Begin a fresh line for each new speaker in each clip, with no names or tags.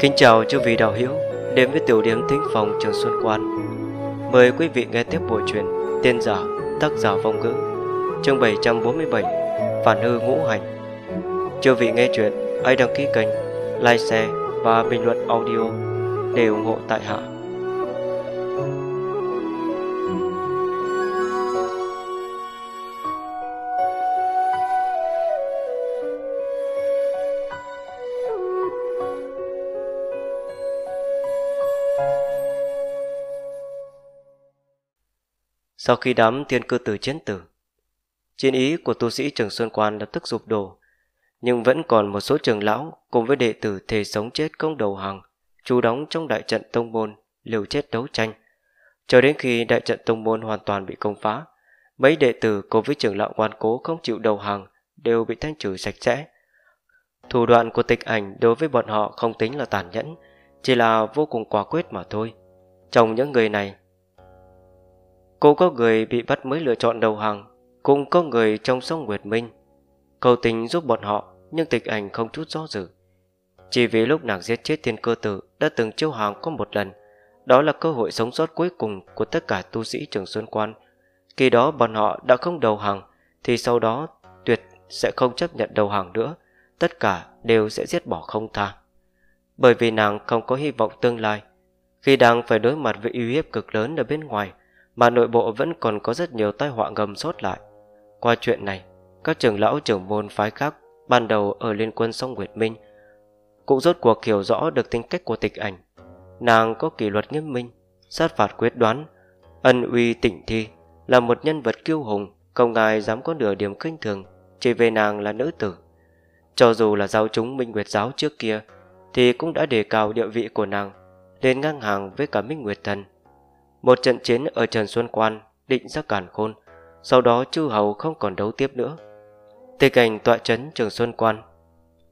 Kính chào chư vị đạo hữu đến với tiểu điểm thính phòng trường Xuân Quan. Mời quý vị nghe tiếp buổi truyền Tiên giả, tác giả vong ngữ, chương 747, Phản hư ngũ hành. Chư vị nghe chuyện, hãy đăng ký kênh, like, share và bình luận audio để ủng hộ tại hạ. Sau khi đám tiên cư tử chiến tử, chiến ý của tu sĩ Trường Xuân Quan lập tức sụp đổ, nhưng vẫn còn một số trường lão cùng với đệ tử thề sống chết công đầu hàng, chú đóng trong đại trận tông môn, liều chết đấu tranh. Cho đến khi đại trận tông môn hoàn toàn bị công phá, mấy đệ tử cùng với trường lão ngoan cố không chịu đầu hàng đều bị thanh trừ sạch sẽ. Thủ đoạn của tịch ảnh đối với bọn họ không tính là tàn nhẫn, chỉ là vô cùng quả quyết mà thôi. Trong những người này cũng có người bị bắt mới lựa chọn đầu hàng Cũng có người trong sông Nguyệt Minh Cầu tình giúp bọn họ Nhưng tịch ảnh không chút do dự Chỉ vì lúc nàng giết chết thiên cơ tử Đã từng chiêu hàng có một lần Đó là cơ hội sống sót cuối cùng Của tất cả tu sĩ trường Xuân Quan Khi đó bọn họ đã không đầu hàng Thì sau đó tuyệt sẽ không chấp nhận đầu hàng nữa Tất cả đều sẽ giết bỏ không tha Bởi vì nàng không có hy vọng tương lai Khi đang phải đối mặt với uy hiếp cực lớn ở bên ngoài mà nội bộ vẫn còn có rất nhiều tai họa ngầm sót lại. Qua chuyện này, các trưởng lão trưởng môn phái khác ban đầu ở Liên quân sông Nguyệt Minh cũng rốt cuộc hiểu rõ được tính cách của tịch ảnh. Nàng có kỷ luật nghiêm minh, sát phạt quyết đoán, ân uy tịnh thi, là một nhân vật kiêu hùng, không ai dám có nửa điểm kinh thường, chỉ về nàng là nữ tử. Cho dù là giáo chúng Minh Nguyệt giáo trước kia, thì cũng đã đề cao địa vị của nàng, lên ngang hàng với cả Minh Nguyệt thần. Một trận chiến ở Trần Xuân Quan định ra cản khôn, sau đó chư hầu không còn đấu tiếp nữa. Tề cảnh tọa trấn Trường Xuân Quan,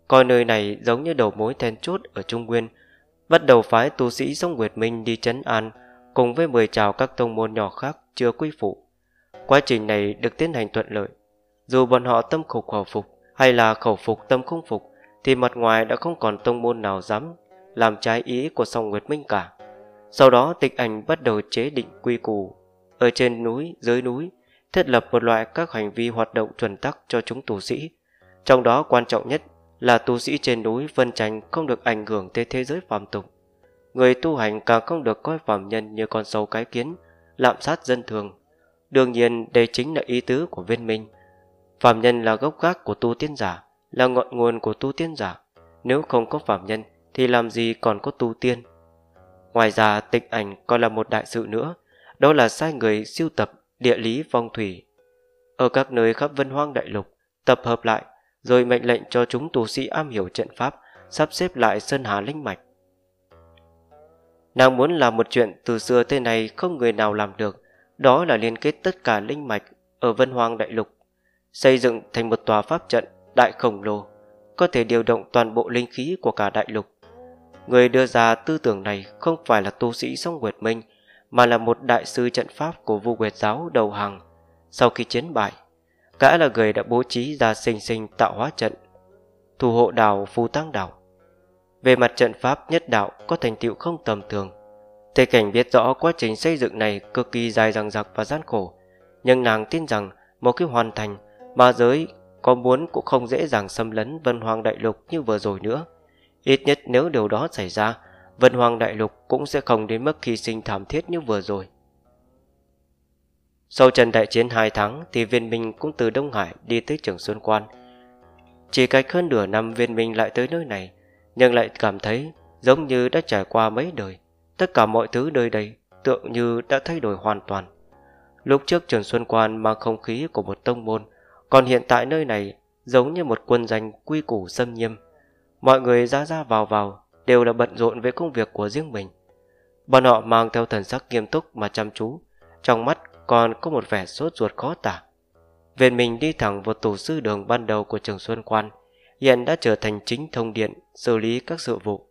coi nơi này giống như đầu mối then chốt ở Trung Nguyên, bắt đầu phái tu sĩ sông Nguyệt Minh đi trấn an cùng với mười chào các tông môn nhỏ khác chưa quy phụ. Quá trình này được tiến hành thuận lợi, dù bọn họ tâm khẩu khẩu phục hay là khẩu phục tâm không phục thì mặt ngoài đã không còn tông môn nào dám làm trái ý của sông Nguyệt Minh cả. Sau đó tịch ảnh bắt đầu chế định quy củ Ở trên núi, dưới núi Thiết lập một loại các hành vi hoạt động chuẩn tắc cho chúng tù sĩ Trong đó quan trọng nhất là tu sĩ trên núi phân tranh không được ảnh hưởng tới thế giới phàm tục. Người tu hành càng không được coi phàm nhân như con sâu cái kiến, lạm sát dân thường. Đương nhiên đây chính là ý tứ của viên minh. Phàm nhân là gốc gác của tu tiên giả, là ngọn nguồn của tu tiên giả. Nếu không có phàm nhân thì làm gì còn có tu tiên? Ngoài ra tịch ảnh còn là một đại sự nữa, đó là sai người siêu tập địa lý phong thủy. Ở các nơi khắp vân hoang đại lục, tập hợp lại, rồi mệnh lệnh cho chúng tu sĩ am hiểu trận pháp, sắp xếp lại sơn hà linh mạch. Nàng muốn làm một chuyện từ xưa tới nay không người nào làm được, đó là liên kết tất cả linh mạch ở vân hoang đại lục, xây dựng thành một tòa pháp trận đại khổng lồ, có thể điều động toàn bộ linh khí của cả đại lục. Người đưa ra tư tưởng này không phải là tu sĩ sông Nguyệt Minh, mà là một đại sư trận pháp của vua Nguyệt giáo đầu hàng. Sau khi chiến bại, gã là người đã bố trí ra sinh sinh tạo hóa trận, thủ hộ đảo Phù Tăng Đảo. Về mặt trận pháp nhất đạo có thành tựu không tầm thường. Tề cảnh biết rõ quá trình xây dựng này cực kỳ dài dằng dặc và gian khổ, nhưng nàng tin rằng một khi hoàn thành, ma giới có muốn cũng không dễ dàng xâm lấn vân hoang đại lục như vừa rồi nữa. Ít nhất nếu điều đó xảy ra, Vân Hoàng Đại Lục cũng sẽ không đến mức hy sinh thảm thiết như vừa rồi. Sau trận đại chiến 2 tháng thì viên minh cũng từ Đông Hải đi tới trường Xuân Quan. Chỉ cách hơn nửa năm viên minh lại tới nơi này, nhưng lại cảm thấy giống như đã trải qua mấy đời. Tất cả mọi thứ nơi đây tượng như đã thay đổi hoàn toàn. Lúc trước trường Xuân Quan mang không khí của một tông môn, còn hiện tại nơi này giống như một quân danh quy củ xâm nghiêm. Mọi người ra ra vào vào đều là bận rộn với công việc của riêng mình. Bọn họ mang theo thần sắc nghiêm túc mà chăm chú, trong mắt còn có một vẻ sốt ruột khó tả. Viện mình đi thẳng vào tổ sư đường ban đầu của trường Xuân Quan, hiện đã trở thành chính thông điện xử lý các sự vụ.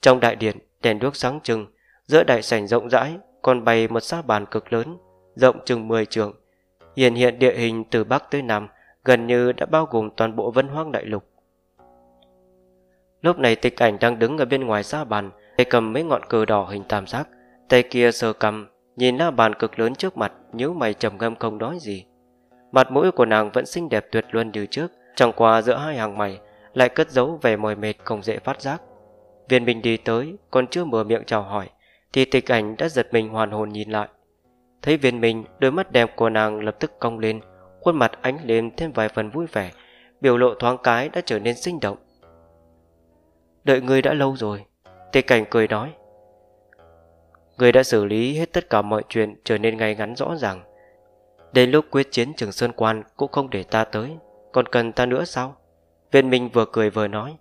Trong đại điện, đèn đuốc sáng trưng, giữa đại sảnh rộng rãi còn bày một sa bàn cực lớn, rộng chừng 10 trường. Hiện hiện địa hình từ Bắc tới Nam gần như đã bao gồm toàn bộ vân hoang đại lục. Lúc này tịch ảnh đang đứng ở bên ngoài xa bàn, tay cầm mấy ngọn cờ đỏ hình tam giác, tay kia sờ cầm, nhìn la bàn cực lớn trước mặt, nhíu mày trầm ngâm không nói gì. Mặt mũi của nàng vẫn xinh đẹp tuyệt luân như trước, chẳng qua giữa hai hàng mày lại cất giấu vẻ mỏi mệt không dễ phát giác. Viên Bình đi tới, còn chưa mở miệng chào hỏi, thì tịch ảnh đã giật mình hoàn hồn nhìn lại. Thấy viên mình, đôi mắt đẹp của nàng lập tức cong lên, khuôn mặt ánh lên thêm vài phần vui vẻ, biểu lộ thoáng cái đã trở nên sinh động. Đợi ngươi đã lâu rồi Tề cảnh cười nói Ngươi đã xử lý hết tất cả mọi chuyện Trở nên ngay ngắn rõ ràng Đến lúc quyết chiến trường Sơn Quan Cũng không để ta tới Còn cần ta nữa sao Viên Minh vừa cười vừa nói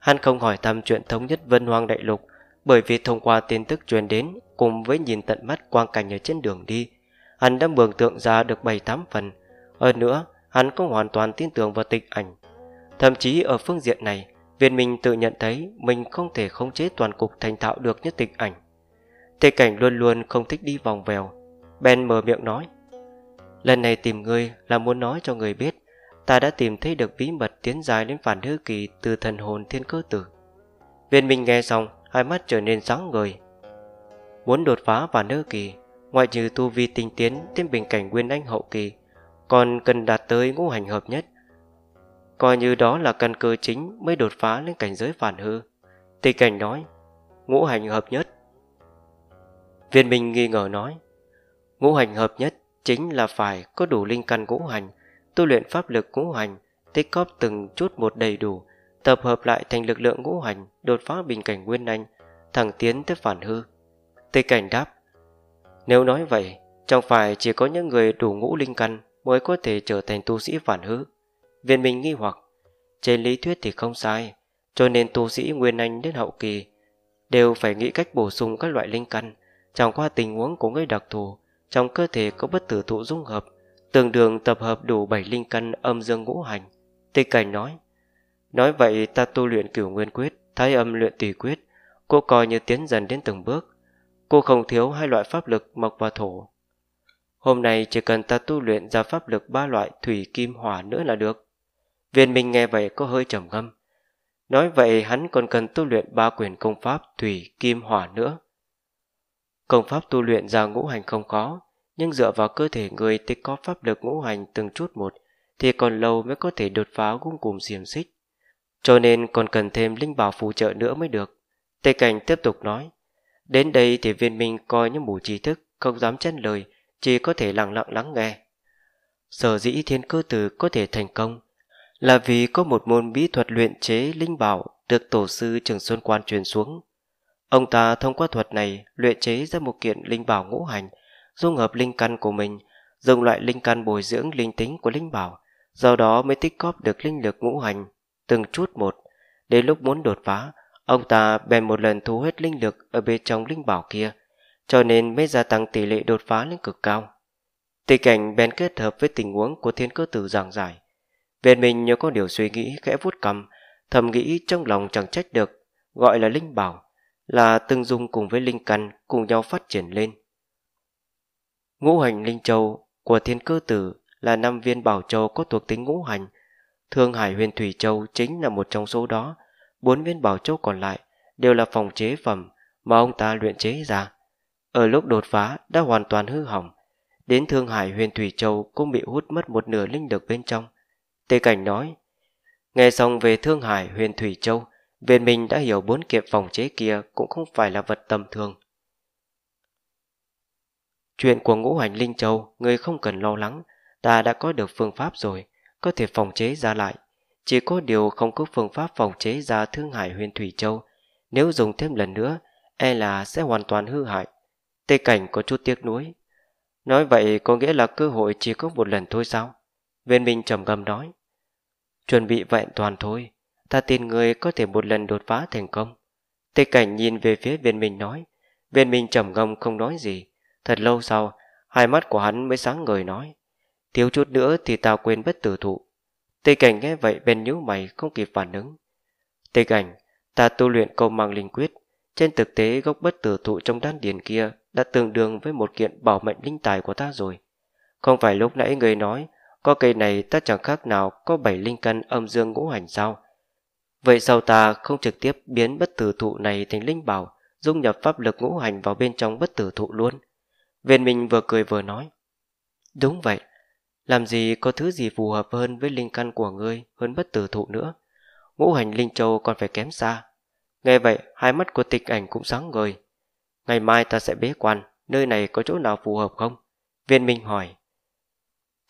Hắn không hỏi thăm chuyện thống nhất Vân Hoang Đại Lục Bởi vì thông qua tin tức truyền đến Cùng với nhìn tận mắt quang cảnh ở trên đường đi Hắn đã mường tượng ra được bảy tám phần Hơn nữa Hắn cũng hoàn toàn tin tưởng vào tịch ảnh Thậm chí ở phương diện này Viên Minh tự nhận thấy mình không thể khống chế toàn cục thành thạo được nhất tịch ảnh. Tề cảnh luôn luôn không thích đi vòng vèo. Ben mở miệng nói. Lần này tìm ngươi là muốn nói cho người biết ta đã tìm thấy được bí mật tiến dài đến phản hư kỳ từ thần hồn thiên cơ tử. Viên Minh nghe xong, hai mắt trở nên sáng ngời. Muốn đột phá phản hư kỳ, ngoại trừ tu vi tinh tiến đến bình cảnh nguyên anh hậu kỳ, còn cần đạt tới ngũ hành hợp nhất coi như đó là căn cơ chính mới đột phá lên cảnh giới phản hư. Tề cảnh nói, ngũ hành hợp nhất. Viên Minh nghi ngờ nói, ngũ hành hợp nhất chính là phải có đủ linh căn ngũ hành, tu luyện pháp lực ngũ hành, tích góp từng chút một đầy đủ, tập hợp lại thành lực lượng ngũ hành, đột phá bình cảnh nguyên anh, thẳng tiến tới phản hư. Tề cảnh đáp, nếu nói vậy, chẳng phải chỉ có những người đủ ngũ linh căn mới có thể trở thành tu sĩ phản hư. Viên Minh nghi hoặc Trên lý thuyết thì không sai Cho nên tu sĩ Nguyên Anh đến hậu kỳ Đều phải nghĩ cách bổ sung các loại linh căn trong qua tình huống của người đặc thù Trong cơ thể có bất tử thụ dung hợp Tương đương tập hợp đủ 7 linh căn âm dương ngũ hành Tịch cảnh nói Nói vậy ta tu luyện cửu nguyên quyết Thái âm luyện tùy quyết Cô coi như tiến dần đến từng bước Cô không thiếu hai loại pháp lực mộc và thổ Hôm nay chỉ cần ta tu luyện ra pháp lực ba loại thủy kim hỏa nữa là được Viên Minh nghe vậy có hơi trầm ngâm. Nói vậy hắn còn cần tu luyện ba quyền công pháp thủy, kim, hỏa nữa. Công pháp tu luyện ra ngũ hành không khó, nhưng dựa vào cơ thể người tích có pháp lực ngũ hành từng chút một thì còn lâu mới có thể đột phá cung cùng xiềng xích. Cho nên còn cần thêm linh bảo phù trợ nữa mới được. Tề Cảnh tiếp tục nói, đến đây thì viên minh coi như mù trí thức, không dám chen lời, chỉ có thể lặng lặng lắng nghe. Sở dĩ thiên cơ tử có thể thành công là vì có một môn bí thuật luyện chế linh bảo được tổ sư Trường Xuân Quan truyền xuống. Ông ta thông qua thuật này luyện chế ra một kiện linh bảo ngũ hành, dung hợp linh căn của mình, dùng loại linh căn bồi dưỡng linh tính của linh bảo, do đó mới tích góp được linh lực ngũ hành, từng chút một. Đến lúc muốn đột phá, ông ta bèn một lần thu hết linh lực ở bên trong linh bảo kia, cho nên mới gia tăng tỷ lệ đột phá lên cực cao. Tình cảnh bèn kết hợp với tình huống của thiên cơ tử giảng giải, Viên Minh như có điều suy nghĩ khẽ vuốt cầm, thầm nghĩ trong lòng chẳng trách được, gọi là linh bảo, là từng dùng cùng với linh căn cùng nhau phát triển lên. Ngũ hành linh châu của thiên cơ tử là năm viên bảo châu có thuộc tính ngũ hành, Thương Hải Huyền Thủy Châu chính là một trong số đó, bốn viên bảo châu còn lại đều là phòng chế phẩm mà ông ta luyện chế ra. Ở lúc đột phá đã hoàn toàn hư hỏng, đến Thương Hải Huyền Thủy Châu cũng bị hút mất một nửa linh lực bên trong. Tề Cảnh nói Nghe xong về Thương Hải huyền Thủy Châu Viên mình đã hiểu bốn kiệp phòng chế kia Cũng không phải là vật tầm thường Chuyện của ngũ hành Linh Châu Người không cần lo lắng Ta đã có được phương pháp rồi Có thể phòng chế ra lại Chỉ có điều không có phương pháp phòng chế ra Thương Hải huyền Thủy Châu Nếu dùng thêm lần nữa E là sẽ hoàn toàn hư hại Tê Cảnh có chút tiếc nuối Nói vậy có nghĩa là cơ hội chỉ có một lần thôi sao? Viên Minh trầm ngâm nói Chuẩn bị vẹn toàn thôi Ta tin người có thể một lần đột phá thành công Tê cảnh nhìn về phía viên Minh nói Viên Minh trầm ngâm không nói gì Thật lâu sau Hai mắt của hắn mới sáng ngời nói Thiếu chút nữa thì ta quên bất tử thụ Tê cảnh nghe vậy bên nhíu mày không kịp phản ứng Tê cảnh Ta tu luyện câu mang linh quyết Trên thực tế gốc bất tử thụ trong đan điền kia Đã tương đương với một kiện bảo mệnh linh tài của ta rồi Không phải lúc nãy người nói có cây này ta chẳng khác nào có bảy linh căn âm dương ngũ hành sao Vậy sao ta không trực tiếp biến bất tử thụ này thành linh bảo Dung nhập pháp lực ngũ hành vào bên trong bất tử thụ luôn Viên Minh vừa cười vừa nói Đúng vậy Làm gì có thứ gì phù hợp hơn với linh căn của ngươi hơn bất tử thụ nữa Ngũ hành linh châu còn phải kém xa Nghe vậy hai mắt của tịch ảnh cũng sáng ngời Ngày mai ta sẽ bế quan Nơi này có chỗ nào phù hợp không Viên Minh hỏi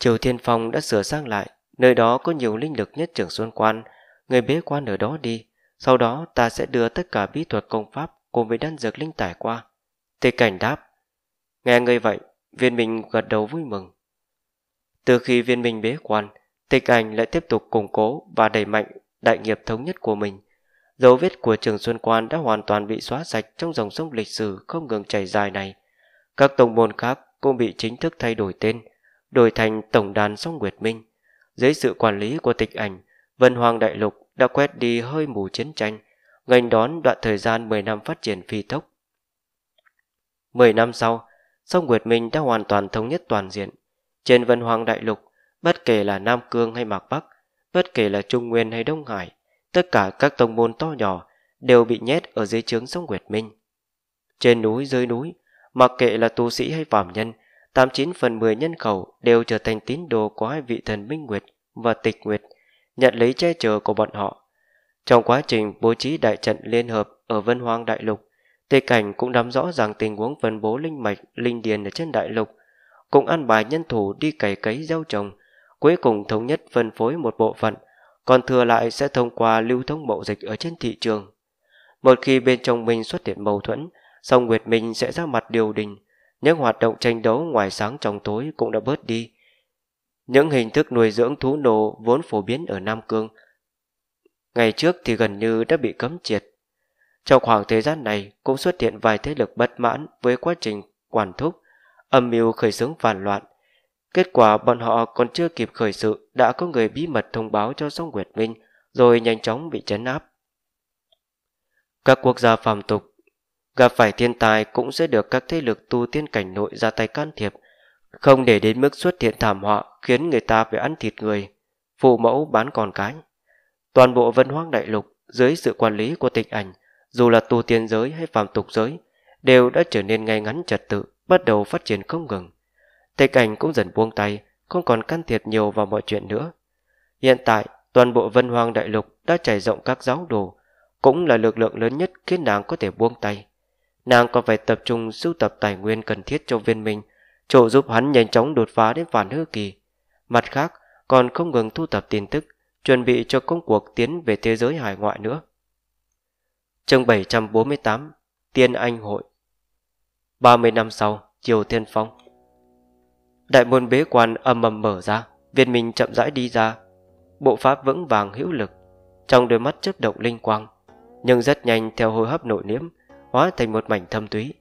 Triều Thiên Phong đã sửa sang lại, nơi đó có nhiều linh lực nhất trưởng xuân quan, người bế quan ở đó đi, sau đó ta sẽ đưa tất cả bí thuật công pháp cùng với đan dược linh tải qua. Tề cảnh đáp. Nghe người vậy, viên minh gật đầu vui mừng. Từ khi viên minh bế quan, Tề Cảnh lại tiếp tục củng cố và đẩy mạnh đại nghiệp thống nhất của mình. Dấu vết của trường Xuân Quan đã hoàn toàn bị xóa sạch trong dòng sông lịch sử không ngừng chảy dài này. Các tông môn khác cũng bị chính thức thay đổi tên, đổi thành Tổng đàn Song Nguyệt Minh. Dưới sự quản lý của tịch ảnh, Vân Hoàng Đại Lục đã quét đi hơi mù chiến tranh, ngành đón đoạn thời gian 10 năm phát triển phi tốc. 10 năm sau, Song Nguyệt Minh đã hoàn toàn thống nhất toàn diện. Trên Vân Hoàng Đại Lục, bất kể là Nam Cương hay Mạc Bắc, bất kể là Trung Nguyên hay Đông Hải, tất cả các tông môn to nhỏ đều bị nhét ở dưới trướng Song Nguyệt Minh. Trên núi dưới núi, mặc kệ là tu sĩ hay phàm nhân – tám chín phần mười nhân khẩu đều trở thành tín đồ của hai vị thần Minh Nguyệt và Tịch Nguyệt, nhận lấy che chở của bọn họ. Trong quá trình bố trí đại trận liên hợp ở Vân Hoang Đại Lục, Tề Cảnh cũng nắm rõ rằng tình huống phân bố linh mạch, linh điền ở trên Đại Lục, cũng an bài nhân thủ đi cày cấy gieo trồng, cuối cùng thống nhất phân phối một bộ phận, còn thừa lại sẽ thông qua lưu thông mậu dịch ở trên thị trường. Một khi bên trong mình xuất hiện mâu thuẫn, song Nguyệt Minh sẽ ra mặt điều đình, những hoạt động tranh đấu ngoài sáng trong tối cũng đã bớt đi. Những hình thức nuôi dưỡng thú nô vốn phổ biến ở Nam Cương, ngày trước thì gần như đã bị cấm triệt. Trong khoảng thời gian này cũng xuất hiện vài thế lực bất mãn với quá trình quản thúc, âm mưu khởi xướng phản loạn. Kết quả bọn họ còn chưa kịp khởi sự đã có người bí mật thông báo cho Song Nguyệt Minh rồi nhanh chóng bị chấn áp. Các quốc gia phàm tục Gặp phải thiên tai cũng sẽ được các thế lực tu tiên cảnh nội ra tay can thiệp, không để đến mức xuất hiện thảm họa khiến người ta phải ăn thịt người, phụ mẫu bán còn cái. Toàn bộ vân hoang đại lục dưới sự quản lý của tịch ảnh, dù là tu tiên giới hay phàm tục giới, đều đã trở nên ngay ngắn trật tự, bắt đầu phát triển không ngừng. Tịch ảnh cũng dần buông tay, không còn can thiệp nhiều vào mọi chuyện nữa. Hiện tại, toàn bộ vân hoang đại lục đã trải rộng các giáo đồ, cũng là lực lượng lớn nhất khiến nàng có thể buông tay. Nàng còn phải tập trung sưu tập tài nguyên cần thiết cho viên minh, trợ giúp hắn nhanh chóng đột phá đến phản hư kỳ. Mặt khác, còn không ngừng thu thập tin tức, chuẩn bị cho công cuộc tiến về thế giới hải ngoại nữa. Chương 748 Tiên Anh Hội 30 năm sau, Triều Thiên Phong Đại môn bế quan âm ầm mở ra, viên minh chậm rãi đi ra. Bộ pháp vững vàng hữu lực, trong đôi mắt chớp động linh quang, nhưng rất nhanh theo hô hấp nội niễm, hóa thành một mảnh thâm túy.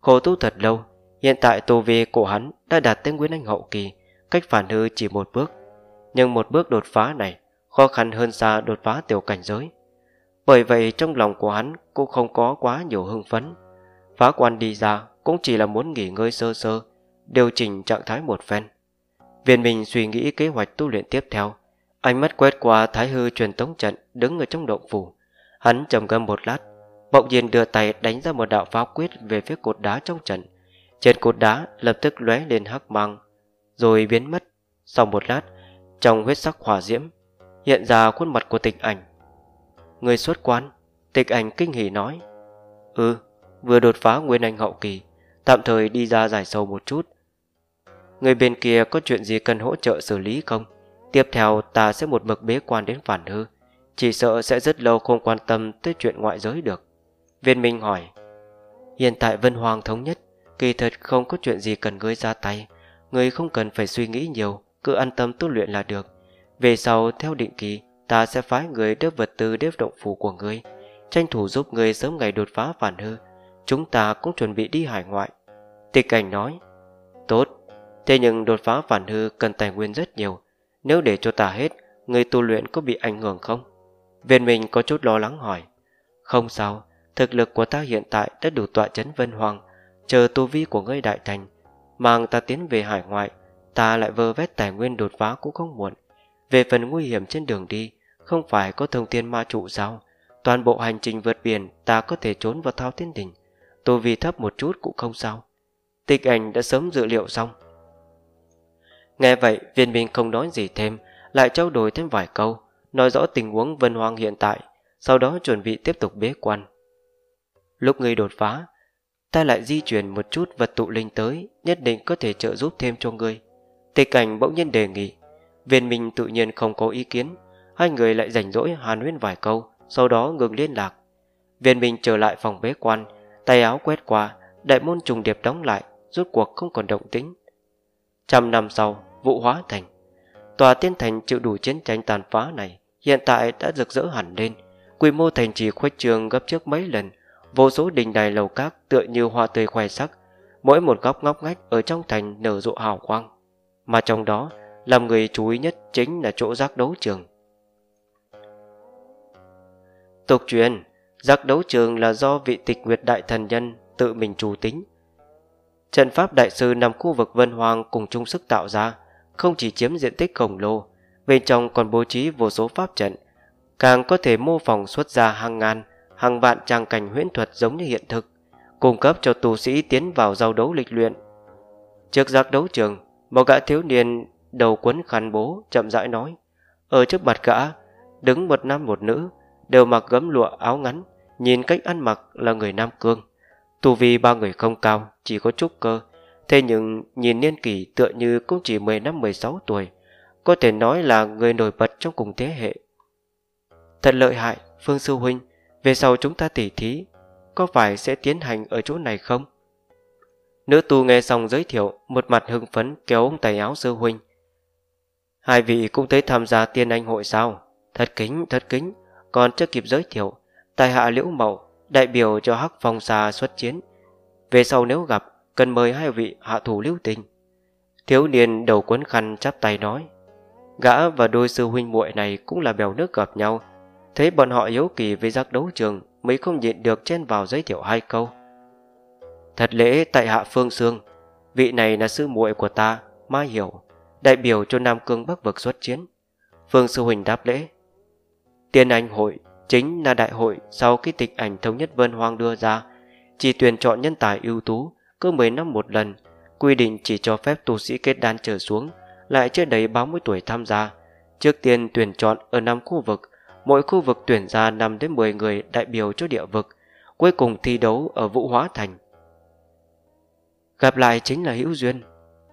Khổ tu thật lâu, hiện tại tu vi của hắn đã đạt tới Nguyên Anh hậu kỳ, cách phản hư chỉ một bước. Nhưng một bước đột phá này khó khăn hơn xa đột phá tiểu cảnh giới. Bởi vậy trong lòng của hắn cũng không có quá nhiều hưng phấn. Phá quan đi ra cũng chỉ là muốn nghỉ ngơi sơ sơ, điều chỉnh trạng thái một phen. Viên mình suy nghĩ kế hoạch tu luyện tiếp theo, ánh mắt quét qua thái hư truyền tống trận đứng ở trong động phủ. Hắn trầm ngâm một lát Mộng nhiên đưa tay đánh ra một đạo pháo quyết về phía cột đá trong trận. Trên cột đá lập tức lóe lên hắc mang, rồi biến mất. Sau một lát, trong huyết sắc hỏa diễm, hiện ra khuôn mặt của tịch ảnh. Người xuất quan, tịch ảnh kinh hỉ nói. Ừ, vừa đột phá nguyên anh hậu kỳ, tạm thời đi ra giải sâu một chút. Người bên kia có chuyện gì cần hỗ trợ xử lý không? Tiếp theo ta sẽ một mực bế quan đến phản hư, chỉ sợ sẽ rất lâu không quan tâm tới chuyện ngoại giới được. Viên Minh hỏi Hiện tại Vân Hoàng thống nhất Kỳ thật không có chuyện gì cần ngươi ra tay Ngươi không cần phải suy nghĩ nhiều Cứ an tâm tu luyện là được Về sau theo định kỳ Ta sẽ phái người đếp vật tư đếp động phủ của ngươi Tranh thủ giúp ngươi sớm ngày đột phá phản hư Chúng ta cũng chuẩn bị đi hải ngoại Tịch cảnh nói Tốt Thế nhưng đột phá phản hư cần tài nguyên rất nhiều Nếu để cho ta hết Người tu luyện có bị ảnh hưởng không Viên mình có chút lo lắng hỏi Không sao Thực lực của ta hiện tại đã đủ tọa chấn vân hoàng, chờ tu vi của ngươi đại thành. Mang ta tiến về hải ngoại, ta lại vơ vét tài nguyên đột phá cũng không muộn. Về phần nguy hiểm trên đường đi, không phải có thông tin ma trụ sao? Toàn bộ hành trình vượt biển ta có thể trốn vào thao thiên đỉnh. Tu vi thấp một chút cũng không sao. Tịch ảnh đã sớm dự liệu xong. Nghe vậy, viên minh không nói gì thêm, lại trao đổi thêm vài câu, nói rõ tình huống vân hoang hiện tại, sau đó chuẩn bị tiếp tục bế quan. Lúc ngươi đột phá, ta lại di chuyển một chút vật tụ linh tới, nhất định có thể trợ giúp thêm cho ngươi. Tề cảnh bỗng nhiên đề nghị, viên minh tự nhiên không có ý kiến, hai người lại rảnh rỗi hàn huyên vài câu, sau đó ngừng liên lạc. Viên minh trở lại phòng bế quan, tay áo quét qua, đại môn trùng điệp đóng lại, rút cuộc không còn động tĩnh. Trăm năm sau, vụ hóa thành. Tòa tiên thành chịu đủ chiến tranh tàn phá này, hiện tại đã rực rỡ hẳn lên, quy mô thành trì khuếch trường gấp trước mấy lần, Vô số đình đài lầu các tựa như hoa tươi khoe sắc, mỗi một góc ngóc ngách ở trong thành nở rộ hào quang. Mà trong đó, làm người chú ý nhất chính là chỗ giác đấu trường. Tục truyền, giác đấu trường là do vị tịch nguyệt đại thần nhân tự mình chủ tính. Trận pháp đại sư nằm khu vực Vân Hoàng cùng chung sức tạo ra, không chỉ chiếm diện tích khổng lồ, bên trong còn bố trí vô số pháp trận, càng có thể mô phỏng xuất ra hàng ngàn hàng vạn trang cảnh huyễn thuật giống như hiện thực, cung cấp cho tu sĩ tiến vào giao đấu lịch luyện. Trước giác đấu trường, một gã thiếu niên đầu quấn khăn bố chậm rãi nói, ở trước mặt gã, đứng một nam một nữ, đều mặc gấm lụa áo ngắn, nhìn cách ăn mặc là người Nam Cương. Tu vi ba người không cao, chỉ có chút cơ, thế nhưng nhìn niên kỷ tựa như cũng chỉ 10 năm 16 tuổi, có thể nói là người nổi bật trong cùng thế hệ. Thật lợi hại, Phương Sư Huynh, về sau chúng ta tỉ thí Có phải sẽ tiến hành ở chỗ này không Nữ tu nghe xong giới thiệu Một mặt hưng phấn kéo ông tay áo sư huynh Hai vị cũng tới tham gia tiên anh hội sao Thật kính thật kính Còn chưa kịp giới thiệu Tài hạ liễu mậu Đại biểu cho hắc phong xa xuất chiến Về sau nếu gặp Cần mời hai vị hạ thủ lưu tình Thiếu niên đầu cuốn khăn chắp tay nói Gã và đôi sư huynh muội này cũng là bèo nước gặp nhau Thấy bọn họ yếu kỳ với giác đấu trường Mới không nhịn được chen vào giới thiệu hai câu Thật lễ tại hạ Phương Sương Vị này là sư muội của ta Mai Hiểu Đại biểu cho Nam Cương Bắc Vực xuất chiến Phương Sư Huỳnh đáp lễ Tiên Anh Hội chính là đại hội Sau khi tịch ảnh thống nhất Vân Hoang đưa ra Chỉ tuyển chọn nhân tài ưu tú Cứ mười năm một lần Quy định chỉ cho phép tu sĩ kết đan trở xuống Lại chưa đầy 30 tuổi tham gia Trước tiên tuyển chọn ở năm khu vực mỗi khu vực tuyển ra 5 đến 10 người đại biểu cho địa vực, cuối cùng thi đấu ở Vũ Hóa Thành. Gặp lại chính là hữu duyên.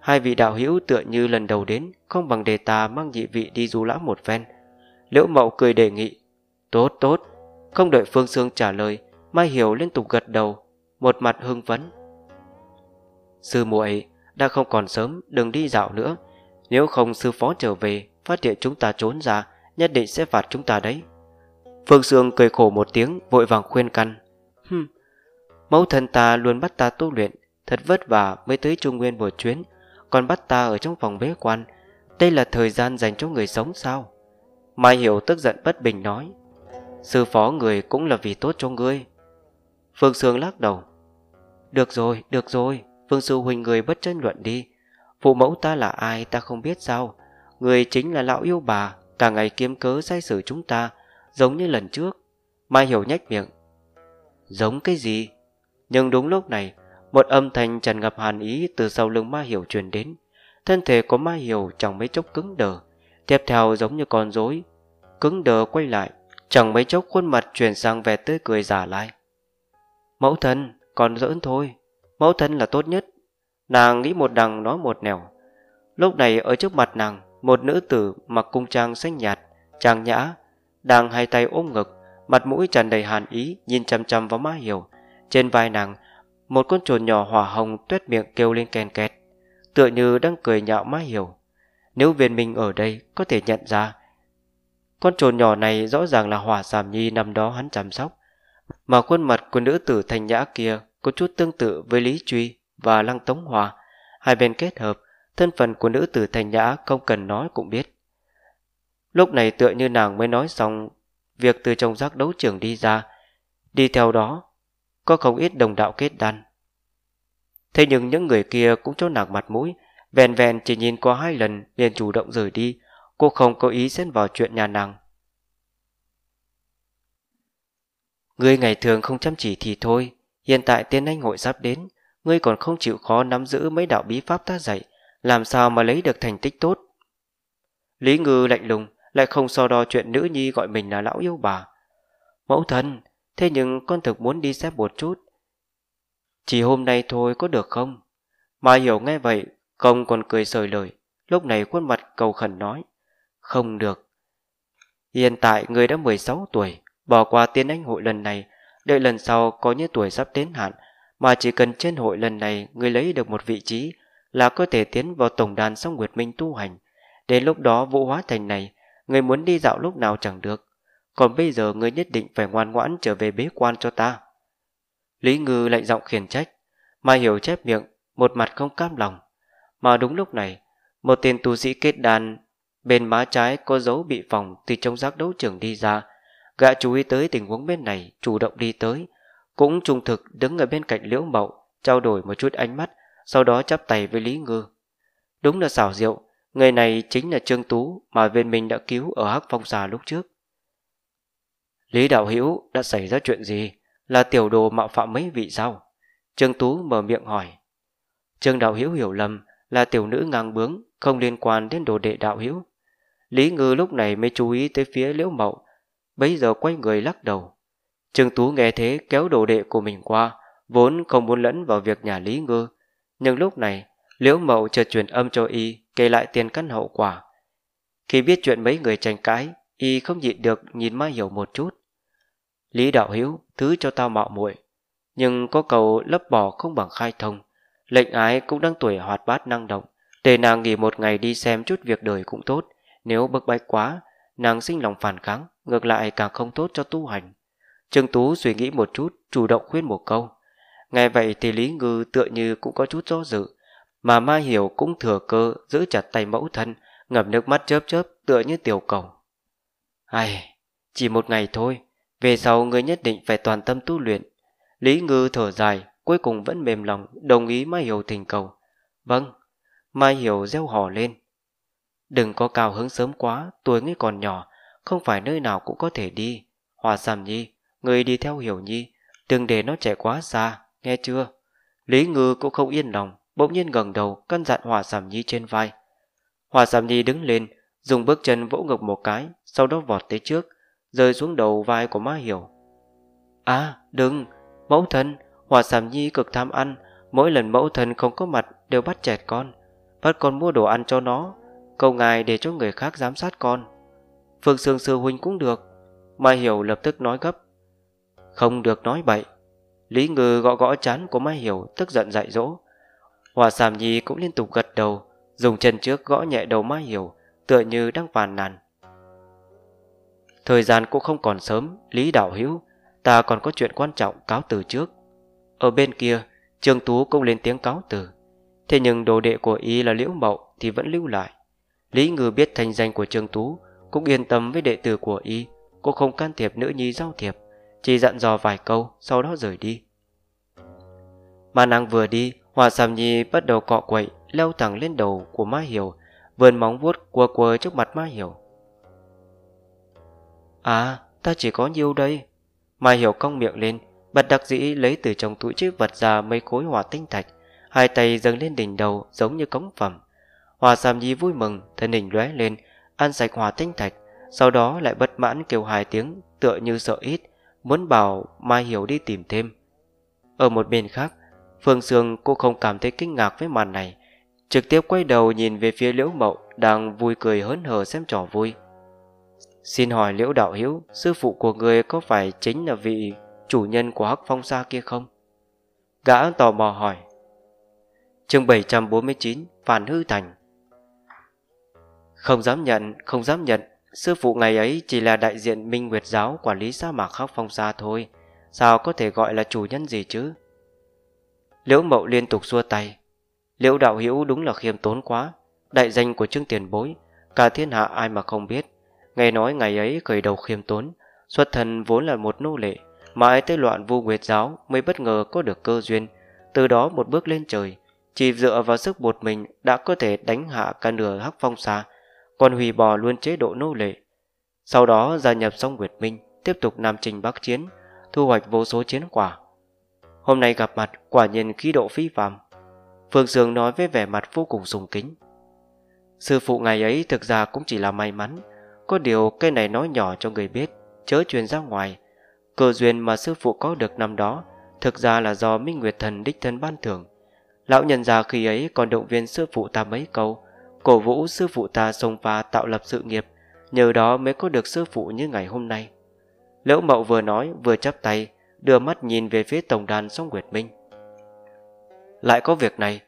Hai vị đạo hữu tựa như lần đầu đến, không bằng đề tà mang nhị vị đi du lãm một ven. Liễu Mậu cười đề nghị, tốt tốt, không đợi Phương Sương trả lời, Mai Hiểu liên tục gật đầu, một mặt hưng phấn. Sư muội đã không còn sớm, đừng đi dạo nữa. Nếu không sư phó trở về, phát hiện chúng ta trốn ra, nhất định sẽ phạt chúng ta đấy. Phương Sương cười khổ một tiếng, vội vàng khuyên căn. Hừm, mẫu thân ta luôn bắt ta tu luyện, thật vất vả mới tới Trung Nguyên một chuyến, còn bắt ta ở trong phòng bế quan. Đây là thời gian dành cho người sống sao? Mai Hiểu tức giận bất bình nói. Sư phó người cũng là vì tốt cho ngươi. Phương Sương lắc đầu. Được rồi, được rồi, Phương Sư Huynh người bất chân luận đi. Phụ mẫu ta là ai ta không biết sao Người chính là lão yêu bà cả ngày kiếm cớ sai sử chúng ta, giống như lần trước. Mai Hiểu nhách miệng. Giống cái gì? Nhưng đúng lúc này, một âm thanh tràn ngập hàn ý từ sau lưng Mai Hiểu truyền đến. Thân thể của Mai Hiểu chẳng mấy chốc cứng đờ, tiếp theo giống như con rối, cứng đờ quay lại, chẳng mấy chốc khuôn mặt chuyển sang vẻ tươi cười giả lai Mẫu thân, còn giỡn thôi, mẫu thân là tốt nhất. Nàng nghĩ một đằng nói một nẻo. Lúc này ở trước mặt nàng, một nữ tử mặc cung trang xanh nhạt, trang nhã, đang hai tay ôm ngực, mặt mũi tràn đầy hàn ý nhìn chăm chăm vào má hiểu. Trên vai nàng, một con chuồn nhỏ hỏa hồng tuét miệng kêu lên kèn kẹt, tựa như đang cười nhạo má hiểu. Nếu viên minh ở đây có thể nhận ra, con chuồn nhỏ này rõ ràng là hỏa giảm nhi năm đó hắn chăm sóc, mà khuôn mặt của nữ tử thanh nhã kia có chút tương tự với Lý Truy và Lăng Tống Hòa, hai bên kết hợp thân phần của nữ tử thanh nhã không cần nói cũng biết. Lúc này tựa như nàng mới nói xong việc từ trong giác đấu trường đi ra, đi theo đó có không ít đồng đạo kết đan. Thế nhưng những người kia cũng cho nàng mặt mũi, vẹn vẹn chỉ nhìn qua hai lần liền chủ động rời đi, cô không có ý xen vào chuyện nhà nàng. người ngày thường không chăm chỉ thì thôi, hiện tại tiên anh hội sắp đến, ngươi còn không chịu khó nắm giữ mấy đạo bí pháp ta dạy, làm sao mà lấy được thành tích tốt. Lý Ngư lạnh lùng, lại không so đo chuyện nữ nhi gọi mình là lão yêu bà. Mẫu thân, thế nhưng con thực muốn đi xếp một chút. Chỉ hôm nay thôi có được không? Mà hiểu nghe vậy, công còn cười sời lời, lúc này khuôn mặt cầu khẩn nói. Không được. Hiện tại người đã 16 tuổi, bỏ qua tiên anh hội lần này, đợi lần sau có những tuổi sắp đến hạn, mà chỉ cần trên hội lần này người lấy được một vị trí, là có thể tiến vào tổng đàn song nguyệt minh tu hành. Đến lúc đó vũ hóa thành này, người muốn đi dạo lúc nào chẳng được. Còn bây giờ người nhất định phải ngoan ngoãn trở về bế quan cho ta. Lý Ngư lạnh giọng khiển trách, Mai hiểu chép miệng, một mặt không cam lòng. Mà đúng lúc này, một tên tu sĩ kết đàn, bên má trái có dấu bị phòng từ trong giác đấu trường đi ra. Gã chú ý tới tình huống bên này, chủ động đi tới, cũng trung thực đứng ở bên cạnh liễu mậu, trao đổi một chút ánh mắt, sau đó chắp tay với Lý Ngư. Đúng là xảo diệu, người này chính là Trương Tú mà viên mình đã cứu ở Hắc Phong Xà lúc trước. Lý Đạo Hữu đã xảy ra chuyện gì? Là tiểu đồ mạo phạm mấy vị sao? Trương Tú mở miệng hỏi. Trương Đạo Hữu hiểu lầm là tiểu nữ ngang bướng, không liên quan đến đồ đệ Đạo Hữu. Lý Ngư lúc này mới chú ý tới phía Liễu Mậu, bấy giờ quay người lắc đầu. Trương Tú nghe thế kéo đồ đệ của mình qua, vốn không muốn lẫn vào việc nhà Lý Ngư, nhưng lúc này, liễu mậu chợt truyền âm cho y kể lại tiền căn hậu quả. Khi biết chuyện mấy người tranh cãi, y không nhịn được nhìn Mai Hiểu một chút. Lý đạo Hiếu thứ cho tao mạo muội nhưng có cầu lấp bỏ không bằng khai thông. Lệnh ái cũng đang tuổi hoạt bát năng động, để nàng nghỉ một ngày đi xem chút việc đời cũng tốt. Nếu bức bách quá, nàng sinh lòng phản kháng, ngược lại càng không tốt cho tu hành. Trương Tú suy nghĩ một chút, chủ động khuyên một câu. Nghe vậy thì Lý Ngư tựa như cũng có chút do dự, mà Mai Hiểu cũng thừa cơ giữ chặt tay mẫu thân, ngập nước mắt chớp chớp tựa như tiểu cầu. Ai, chỉ một ngày thôi, về sau người nhất định phải toàn tâm tu luyện. Lý Ngư thở dài, cuối cùng vẫn mềm lòng, đồng ý Mai Hiểu thỉnh cầu. Vâng, Mai Hiểu reo hò lên. Đừng có cao hứng sớm quá, tuổi ngươi còn nhỏ, không phải nơi nào cũng có thể đi. Hòa Sàm Nhi, người đi theo Hiểu Nhi, đừng để nó chạy quá xa nghe chưa? Lý ngư cũng không yên lòng, bỗng nhiên ngẩng đầu căn dặn Hòa Sảm Nhi trên vai. Hòa Sảm Nhi đứng lên, dùng bước chân vỗ ngực một cái, sau đó vọt tới trước, rơi xuống đầu vai của Má Hiểu. À, đừng, mẫu thân, Hòa Sảm Nhi cực tham ăn, mỗi lần mẫu thân không có mặt đều bắt chẹt con, bắt con mua đồ ăn cho nó, cầu ngài để cho người khác giám sát con. Phương Sương Sư Huynh cũng được, Mai Hiểu lập tức nói gấp. Không được nói bậy, Lý Ngư gõ gõ chán của Mai Hiểu Tức giận dạy dỗ Hòa Sàm Nhi cũng liên tục gật đầu Dùng chân trước gõ nhẹ đầu Mai Hiểu Tựa như đang phàn nàn Thời gian cũng không còn sớm Lý Đạo Hữu Ta còn có chuyện quan trọng cáo từ trước Ở bên kia Trương Tú cũng lên tiếng cáo từ Thế nhưng đồ đệ của y là Liễu Mậu Thì vẫn lưu lại Lý Ngư biết thành danh của Trương Tú Cũng yên tâm với đệ tử của y Cũng không can thiệp nữ nhi giao thiệp Chỉ dặn dò vài câu Sau đó rời đi mà nàng vừa đi, Hòa Sàm Nhi bắt đầu cọ quậy, leo thẳng lên đầu của Má Hiểu, vươn móng vuốt quơ quơ trước mặt Má Hiểu. À, ta chỉ có nhiêu đây. Má Hiểu cong miệng lên, bật đặc dĩ lấy từ trong túi chiếc vật ra mấy khối hỏa tinh thạch, hai tay dâng lên đỉnh đầu giống như cống phẩm. Hòa Sàm Nhi vui mừng, thân hình lóe lên, ăn sạch hỏa tinh thạch, sau đó lại bất mãn kêu hai tiếng tựa như sợ ít, muốn bảo Mai Hiểu đi tìm thêm. Ở một bên khác, Phương Sương cô không cảm thấy kinh ngạc với màn này Trực tiếp quay đầu nhìn về phía Liễu Mậu Đang vui cười hớn hở xem trò vui Xin hỏi Liễu Đạo Hiếu Sư phụ của người có phải chính là vị Chủ nhân của Hắc Phong Sa kia không Gã tò mò hỏi chương 749 Phản Hư Thành Không dám nhận, không dám nhận Sư phụ ngày ấy chỉ là đại diện Minh Nguyệt Giáo Quản lý sa mạc Hắc Phong Sa thôi Sao có thể gọi là chủ nhân gì chứ Liễu Mậu liên tục xua tay Liễu đạo hữu đúng là khiêm tốn quá Đại danh của Trương Tiền Bối Cả thiên hạ ai mà không biết Nghe nói ngày ấy cởi đầu khiêm tốn Xuất thần vốn là một nô lệ Mãi tới loạn vu nguyệt giáo Mới bất ngờ có được cơ duyên Từ đó một bước lên trời Chỉ dựa vào sức bột mình Đã có thể đánh hạ cả nửa hắc phong xa Còn hủy bỏ luôn chế độ nô lệ Sau đó gia nhập xong Nguyệt Minh Tiếp tục Nam Trình Bắc Chiến Thu hoạch vô số chiến quả Hôm nay gặp mặt quả nhiên khí độ phi phàm Phương Dương nói với vẻ mặt vô cùng sùng kính Sư phụ ngày ấy thực ra cũng chỉ là may mắn Có điều cái này nói nhỏ cho người biết Chớ truyền ra ngoài Cơ duyên mà sư phụ có được năm đó Thực ra là do Minh Nguyệt Thần đích thân ban thưởng Lão nhân già khi ấy còn động viên sư phụ ta mấy câu Cổ vũ sư phụ ta xông pha tạo lập sự nghiệp Nhờ đó mới có được sư phụ như ngày hôm nay Lễu Mậu vừa nói vừa chắp tay đưa mắt nhìn về phía tổng đàn song Nguyệt Minh. Lại có việc này,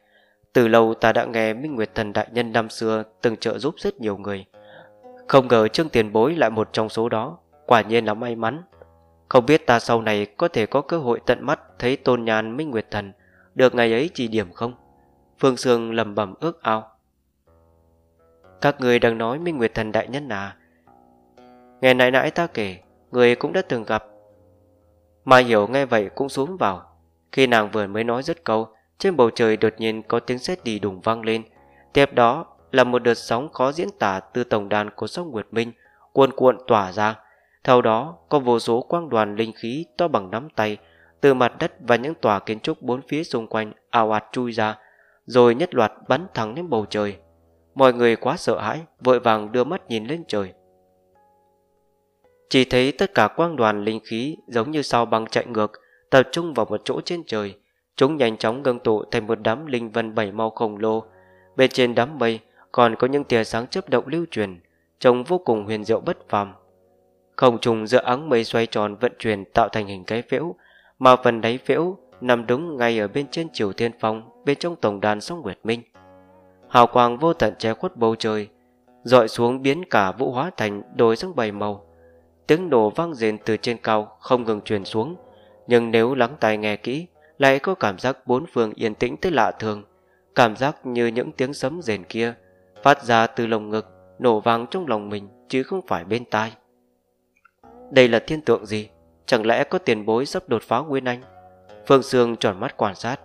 từ lâu ta đã nghe Minh Nguyệt Thần Đại Nhân năm xưa từng trợ giúp rất nhiều người. Không ngờ Trương Tiền Bối lại một trong số đó, quả nhiên là may mắn. Không biết ta sau này có thể có cơ hội tận mắt thấy tôn nhàn Minh Nguyệt Thần được ngày ấy chỉ điểm không? Phương Sương lầm bẩm ước ao. Các người đang nói Minh Nguyệt Thần Đại Nhân à? Nghe nãy nãy ta kể, người cũng đã từng gặp Mai Hiểu nghe vậy cũng xuống vào Khi nàng vừa mới nói dứt câu Trên bầu trời đột nhiên có tiếng sét đi đùng vang lên Tiếp đó là một đợt sóng khó diễn tả từ tổng đàn của sông Nguyệt Minh Cuồn cuộn tỏa ra Theo đó có vô số quang đoàn linh khí to bằng nắm tay Từ mặt đất và những tòa kiến trúc bốn phía xung quanh ào ạt chui ra Rồi nhất loạt bắn thẳng lên bầu trời Mọi người quá sợ hãi Vội vàng đưa mắt nhìn lên trời chỉ thấy tất cả quang đoàn linh khí giống như sao băng chạy ngược, tập trung vào một chỗ trên trời. Chúng nhanh chóng ngưng tụ thành một đám linh vân bảy màu khổng lồ. Bên trên đám mây còn có những tia sáng chớp động lưu truyền, trông vô cùng huyền diệu bất phàm. Không trùng giữa áng mây xoay tròn vận chuyển tạo thành hình cái phễu, mà phần đáy phễu nằm đúng ngay ở bên trên triều thiên phong bên trong tổng đàn sóng Nguyệt Minh. Hào quang vô tận che khuất bầu trời, dọi xuống biến cả vũ hóa thành đồi sang bảy màu. Tiếng nổ vang rền từ trên cao không ngừng truyền xuống, nhưng nếu lắng tai nghe kỹ, lại có cảm giác bốn phương yên tĩnh tới lạ thường, cảm giác như những tiếng sấm rền kia phát ra từ lồng ngực, nổ vang trong lòng mình chứ không phải bên tai. Đây là thiên tượng gì? Chẳng lẽ có tiền bối sắp đột phá Nguyên Anh? Phương Sương tròn mắt quan sát.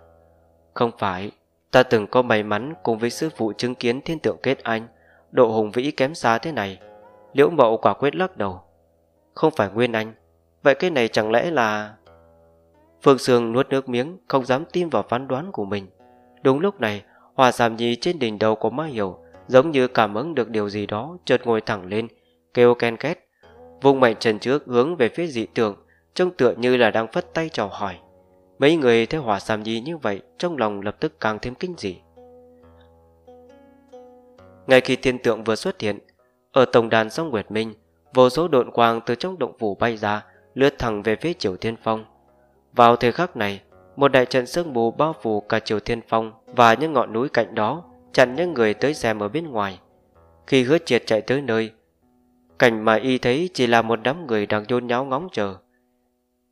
Không phải, ta từng có may mắn cùng với sư phụ chứng kiến thiên tượng kết anh, độ hùng vĩ kém xa thế này. Liễu Mậu quả quyết lắc đầu, không phải Nguyên Anh Vậy cái này chẳng lẽ là Phương Sương nuốt nước miếng Không dám tin vào phán đoán của mình Đúng lúc này Hòa giảm nhì trên đỉnh đầu của Ma Hiểu Giống như cảm ứng được điều gì đó Chợt ngồi thẳng lên Kêu ken két Vùng mạnh trần trước hướng về phía dị tượng Trông tựa như là đang phất tay chào hỏi Mấy người thấy hòa xàm nhi như vậy Trong lòng lập tức càng thêm kinh dị Ngay khi thiên tượng vừa xuất hiện Ở tổng đàn sông Nguyệt Minh vô số độn quang từ trong động phủ bay ra, lướt thẳng về phía Triều Thiên Phong. Vào thời khắc này, một đại trận sương mù bao phủ cả Triều Thiên Phong và những ngọn núi cạnh đó, chặn những người tới xem ở bên ngoài. Khi hứa triệt chạy tới nơi, cảnh mà y thấy chỉ là một đám người đang nhôn nháo ngóng chờ.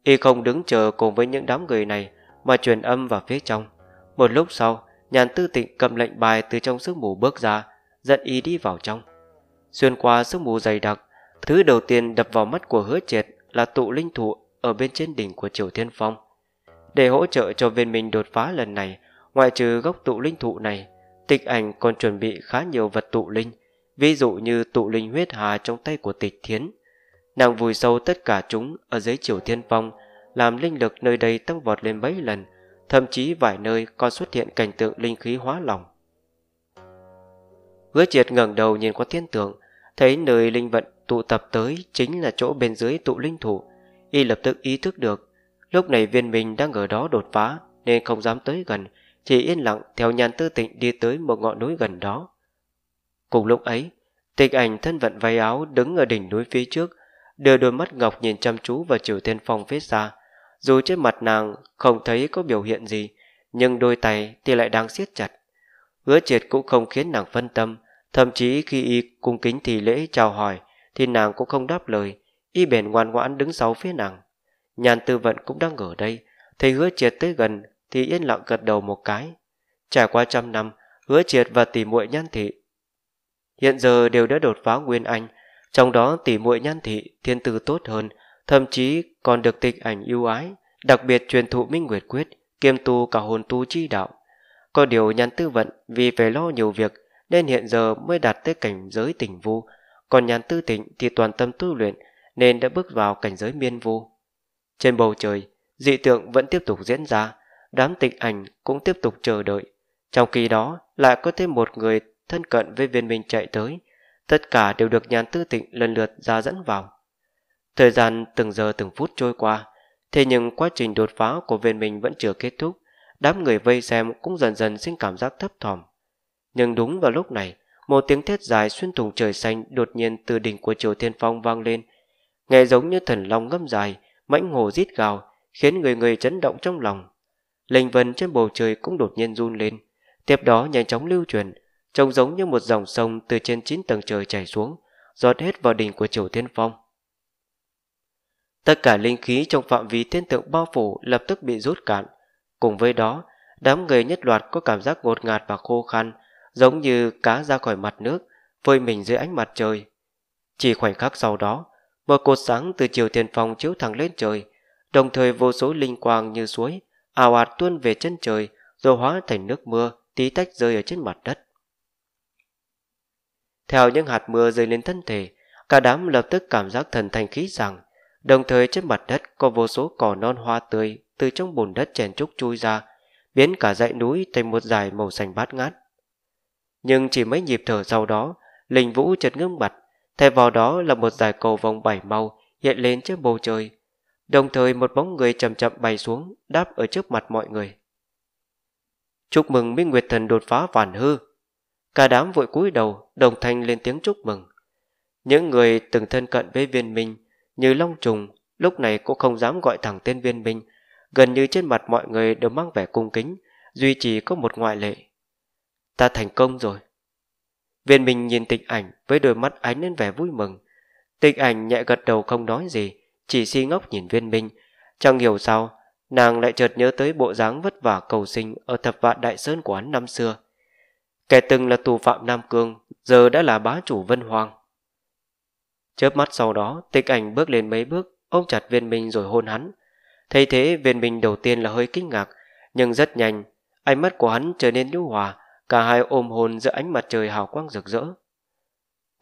Y không đứng chờ cùng với những đám người này mà truyền âm vào phía trong. Một lúc sau, nhàn tư tịnh cầm lệnh bài từ trong sương mù bước ra, dẫn y đi vào trong. Xuyên qua sương mù dày đặc, Thứ đầu tiên đập vào mắt của hứa triệt là tụ linh thụ ở bên trên đỉnh của Triều Thiên Phong. Để hỗ trợ cho viên minh đột phá lần này, ngoại trừ gốc tụ linh thụ này, tịch ảnh còn chuẩn bị khá nhiều vật tụ linh, ví dụ như tụ linh huyết hà trong tay của tịch thiến. Nàng vùi sâu tất cả chúng ở dưới Triều Thiên Phong, làm linh lực nơi đây tăng vọt lên mấy lần, thậm chí vài nơi còn xuất hiện cảnh tượng linh khí hóa lỏng. Hứa triệt ngẩng đầu nhìn qua thiên tượng, Thấy nơi linh vận tụ tập tới chính là chỗ bên dưới tụ linh thủ, y lập tức ý thức được. Lúc này viên mình đang ở đó đột phá nên không dám tới gần, chỉ yên lặng theo nhàn tư tịnh đi tới một ngọn núi gần đó. Cùng lúc ấy, tịch ảnh thân vận váy áo đứng ở đỉnh núi phía trước, đưa đôi mắt ngọc nhìn chăm chú vào chiều thiên phong phía xa. Dù trên mặt nàng không thấy có biểu hiện gì, nhưng đôi tay thì lại đang siết chặt. Hứa triệt cũng không khiến nàng phân tâm, Thậm chí khi y cung kính thì lễ chào hỏi thì nàng cũng không đáp lời, y bền ngoan ngoãn đứng sau phía nàng. Nhàn tư vận cũng đang ở đây, thấy hứa triệt tới gần thì yên lặng gật đầu một cái. Trải qua trăm năm, hứa triệt và tỷ muội nhan thị. Hiện giờ đều đã đột phá nguyên anh, trong đó tỷ muội nhan thị thiên tư tốt hơn, thậm chí còn được tịch ảnh yêu ái, đặc biệt truyền thụ minh nguyệt quyết, kiêm tu cả hồn tu chi đạo. Có điều nhàn tư vận vì phải lo nhiều việc nên hiện giờ mới đạt tới cảnh giới tỉnh vu còn nhàn tư tịnh thì toàn tâm tu luyện nên đã bước vào cảnh giới miên vu trên bầu trời dị tượng vẫn tiếp tục diễn ra đám tịnh ảnh cũng tiếp tục chờ đợi trong khi đó lại có thêm một người thân cận với viên minh chạy tới tất cả đều được nhàn tư tịnh lần lượt ra dẫn vào thời gian từng giờ từng phút trôi qua thế nhưng quá trình đột phá của viên minh vẫn chưa kết thúc đám người vây xem cũng dần dần sinh cảm giác thấp thỏm nhưng đúng vào lúc này, một tiếng thét dài xuyên thủng trời xanh đột nhiên từ đỉnh của Triều Thiên Phong vang lên. Nghe giống như thần long ngâm dài, mãnh hồ rít gào, khiến người người chấn động trong lòng. linh vân trên bầu trời cũng đột nhiên run lên, tiếp đó nhanh chóng lưu truyền, trông giống như một dòng sông từ trên chín tầng trời chảy xuống, giọt hết vào đỉnh của Triều Thiên Phong. Tất cả linh khí trong phạm vi thiên tượng bao phủ lập tức bị rút cạn. Cùng với đó, đám người nhất loạt có cảm giác ngột ngạt và khô khan, giống như cá ra khỏi mặt nước, vơi mình dưới ánh mặt trời. Chỉ khoảnh khắc sau đó, một cột sáng từ chiều tiền phong chiếu thẳng lên trời, đồng thời vô số linh quang như suối, ào ạt tuôn về chân trời, rồi hóa thành nước mưa, tí tách rơi ở trên mặt đất. Theo những hạt mưa rơi lên thân thể, cả đám lập tức cảm giác thần thanh khí rằng, đồng thời trên mặt đất có vô số cỏ non hoa tươi từ trong bùn đất chèn trúc chui ra, biến cả dãy núi thành một dải màu xanh bát ngát. Nhưng chỉ mấy nhịp thở sau đó, Linh Vũ chợt ngưng mặt, thay vào đó là một dải cầu vòng bảy màu hiện lên trước bầu trời, đồng thời một bóng người chậm chậm bay xuống đáp ở trước mặt mọi người. Chúc mừng Minh Nguyệt Thần đột phá phản hư. Cả đám vội cúi đầu, đồng thanh lên tiếng chúc mừng. Những người từng thân cận với viên minh như Long Trùng lúc này cũng không dám gọi thẳng tên viên minh, gần như trên mặt mọi người đều mang vẻ cung kính, duy chỉ có một ngoại lệ. Ta thành công rồi. Viên Minh nhìn tịch ảnh với đôi mắt ánh lên vẻ vui mừng. Tịch ảnh nhẹ gật đầu không nói gì, chỉ si ngốc nhìn Viên Minh. Chẳng hiểu sao, nàng lại chợt nhớ tới bộ dáng vất vả cầu sinh ở thập vạn đại sơn của hắn năm xưa. Kẻ từng là tù phạm Nam Cương, giờ đã là bá chủ Vân Hoàng. Chớp mắt sau đó, tịch ảnh bước lên mấy bước, ôm chặt viên minh rồi hôn hắn. Thay thế viên minh đầu tiên là hơi kinh ngạc, nhưng rất nhanh, ánh mắt của hắn trở nên nhu hòa, Cả hai ôm hồn giữa ánh mặt trời hào quang rực rỡ.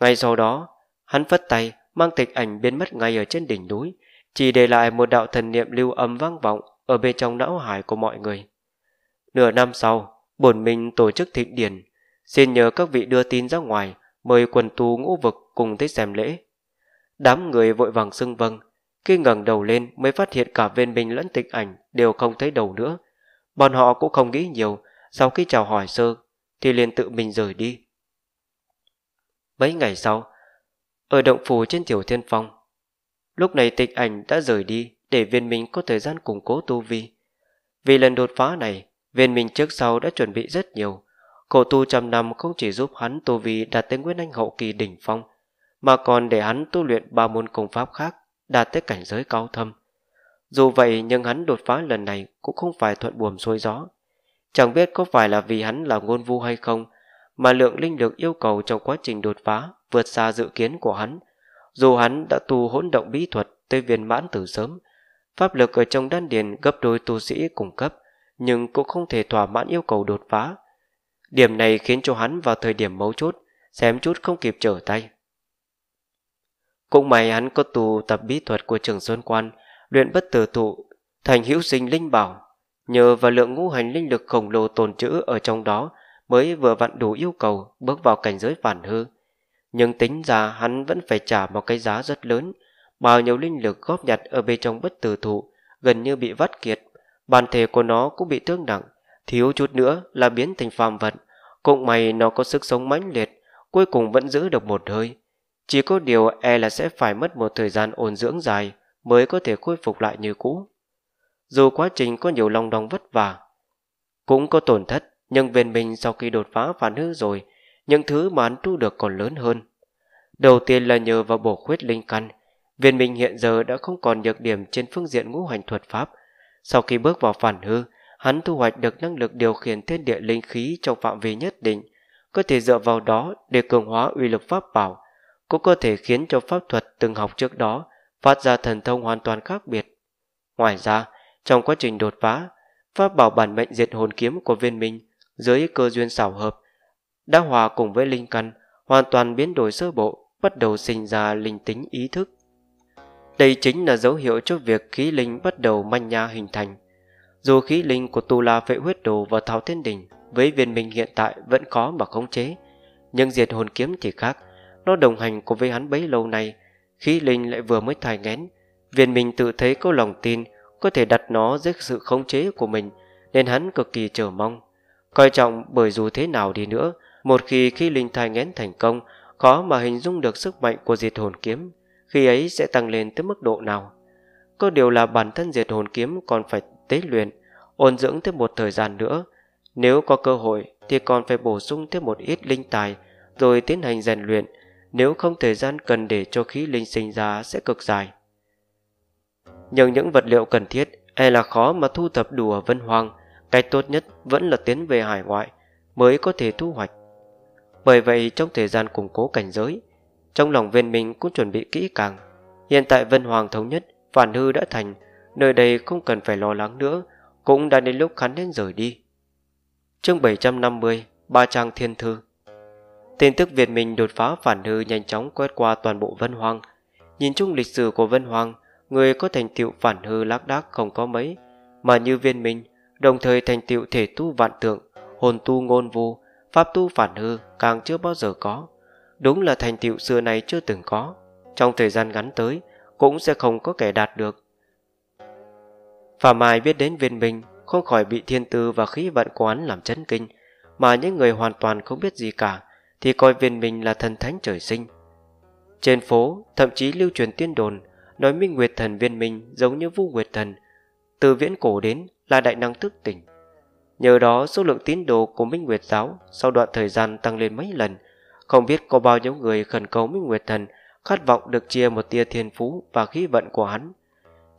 Ngay sau đó, hắn phất tay, mang tịch ảnh biến mất ngay ở trên đỉnh núi, chỉ để lại một đạo thần niệm lưu âm vang vọng ở bên trong não hải của mọi người. Nửa năm sau, bổn mình tổ chức thịnh điển, xin nhờ các vị đưa tin ra ngoài, mời quần tu ngũ vực cùng tới xem lễ. Đám người vội vàng xưng vâng, khi ngẩng đầu lên mới phát hiện cả viên mình lẫn tịch ảnh đều không thấy đầu nữa. Bọn họ cũng không nghĩ nhiều, sau khi chào hỏi sơ thì liền tự mình rời đi. Mấy ngày sau, ở động phủ trên tiểu thiên phong, lúc này tịch ảnh đã rời đi để viên minh có thời gian củng cố tu vi. Vì lần đột phá này, viên minh trước sau đã chuẩn bị rất nhiều. Cổ tu trăm năm không chỉ giúp hắn tu vi đạt tới nguyên anh hậu kỳ đỉnh phong, mà còn để hắn tu luyện ba môn công pháp khác đạt tới cảnh giới cao thâm. Dù vậy nhưng hắn đột phá lần này cũng không phải thuận buồm xuôi gió. Chẳng biết có phải là vì hắn là ngôn vu hay không Mà lượng linh lực yêu cầu trong quá trình đột phá Vượt xa dự kiến của hắn Dù hắn đã tu hỗn động bí thuật tới viên mãn từ sớm Pháp lực ở trong đan điền gấp đôi tu sĩ cùng cấp Nhưng cũng không thể thỏa mãn yêu cầu đột phá Điểm này khiến cho hắn vào thời điểm mấu chốt Xém chút không kịp trở tay Cũng may hắn có tu tập bí thuật của trường Sơn Quan Luyện bất tử thụ Thành hữu sinh linh bảo Nhờ vào lượng ngũ hành linh lực khổng lồ tồn trữ ở trong đó mới vừa vặn đủ yêu cầu bước vào cảnh giới phản hư. Nhưng tính ra hắn vẫn phải trả một cái giá rất lớn, bao nhiêu linh lực góp nhặt ở bên trong bất tử thụ gần như bị vắt kiệt, bản thể của nó cũng bị thương nặng, thiếu chút nữa là biến thành phàm vật. Cũng may nó có sức sống mãnh liệt, cuối cùng vẫn giữ được một hơi. Chỉ có điều e là sẽ phải mất một thời gian ổn dưỡng dài mới có thể khôi phục lại như cũ dù quá trình có nhiều lòng đong vất vả. Cũng có tổn thất, nhưng viên minh sau khi đột phá phản hư rồi, những thứ mà hắn thu được còn lớn hơn. Đầu tiên là nhờ vào bổ khuyết linh căn, viên minh hiện giờ đã không còn nhược điểm trên phương diện ngũ hành thuật pháp. Sau khi bước vào phản hư, hắn thu hoạch được năng lực điều khiển thiên địa linh khí trong phạm vi nhất định, có thể dựa vào đó để cường hóa uy lực pháp bảo, cũng có thể khiến cho pháp thuật từng học trước đó phát ra thần thông hoàn toàn khác biệt. Ngoài ra, trong quá trình đột phá, pháp bảo bản mệnh diệt hồn kiếm của viên minh dưới cơ duyên xảo hợp đã hòa cùng với linh căn hoàn toàn biến đổi sơ bộ bắt đầu sinh ra linh tính ý thức đây chính là dấu hiệu cho việc khí linh bắt đầu manh nha hình thành dù khí linh của tu la phệ huyết đồ và thảo thiên đình với viên minh hiện tại vẫn khó mà khống chế nhưng diệt hồn kiếm thì khác nó đồng hành cùng với hắn bấy lâu nay khí linh lại vừa mới thai ngén viên minh tự thấy có lòng tin có thể đặt nó dưới sự khống chế của mình nên hắn cực kỳ chờ mong. Coi trọng bởi dù thế nào đi nữa, một khi khi linh thai ngén thành công, khó mà hình dung được sức mạnh của diệt hồn kiếm, khi ấy sẽ tăng lên tới mức độ nào. Có điều là bản thân diệt hồn kiếm còn phải tế luyện, ôn dưỡng thêm một thời gian nữa. Nếu có cơ hội thì còn phải bổ sung thêm một ít linh tài rồi tiến hành rèn luyện, nếu không thời gian cần để cho khí linh sinh ra sẽ cực dài nhưng những vật liệu cần thiết e là khó mà thu thập đủ ở Vân Hoàng, cái tốt nhất vẫn là tiến về hải ngoại mới có thể thu hoạch. Bởi vậy trong thời gian củng cố cảnh giới, trong lòng viên minh cũng chuẩn bị kỹ càng. Hiện tại Vân Hoàng thống nhất, phản hư đã thành, nơi đây không cần phải lo lắng nữa, cũng đã đến lúc hắn nên rời đi. Chương 750, Ba Trang Thiên Thư Tin tức Việt Minh đột phá phản hư nhanh chóng quét qua toàn bộ Vân Hoàng. Nhìn chung lịch sử của Vân Hoàng – người có thành tựu phản hư lác đác không có mấy, mà như viên minh, đồng thời thành tựu thể tu vạn tượng, hồn tu ngôn vu, pháp tu phản hư càng chưa bao giờ có. Đúng là thành tựu xưa nay chưa từng có, trong thời gian ngắn tới cũng sẽ không có kẻ đạt được. Phạm Mai biết đến viên minh, không khỏi bị thiên tư và khí vận quán làm chấn kinh, mà những người hoàn toàn không biết gì cả thì coi viên minh là thần thánh trời sinh. Trên phố, thậm chí lưu truyền tiên đồn nói minh nguyệt thần viên minh giống như vu nguyệt thần từ viễn cổ đến là đại năng thức tỉnh nhờ đó số lượng tín đồ của minh nguyệt giáo sau đoạn thời gian tăng lên mấy lần không biết có bao nhiêu người khẩn cầu minh nguyệt thần khát vọng được chia một tia thiên phú và khí vận của hắn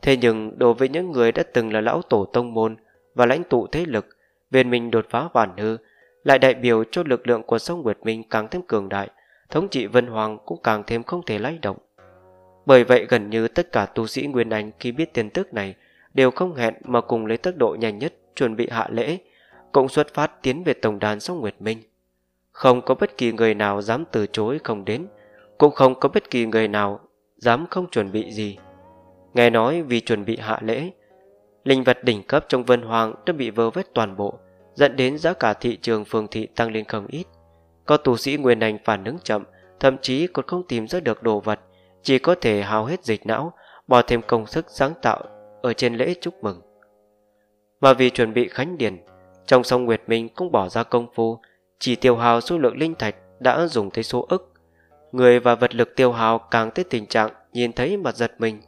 thế nhưng đối với những người đã từng là lão tổ tông môn và lãnh tụ thế lực viên minh đột phá bản hư lại đại biểu cho lực lượng của sông nguyệt minh càng thêm cường đại thống trị vân hoàng cũng càng thêm không thể lay động bởi vậy gần như tất cả tu sĩ Nguyên Anh khi biết tin tức này đều không hẹn mà cùng lấy tốc độ nhanh nhất chuẩn bị hạ lễ, cộng xuất phát tiến về tổng đàn sóc Nguyệt Minh. Không có bất kỳ người nào dám từ chối không đến, cũng không có bất kỳ người nào dám không chuẩn bị gì. Nghe nói vì chuẩn bị hạ lễ, linh vật đỉnh cấp trong vân hoàng đã bị vơ vét toàn bộ, dẫn đến giá cả thị trường phường thị tăng lên không ít. Có tu sĩ Nguyên Anh phản ứng chậm, thậm chí còn không tìm ra được đồ vật chỉ có thể hao hết dịch não, bỏ thêm công sức sáng tạo ở trên lễ chúc mừng. Mà vì chuẩn bị khánh điển, trong sông Nguyệt Minh cũng bỏ ra công phu, chỉ tiêu hao số lượng linh thạch đã dùng tới số ức. Người và vật lực tiêu hao càng tới tình trạng nhìn thấy mặt giật mình.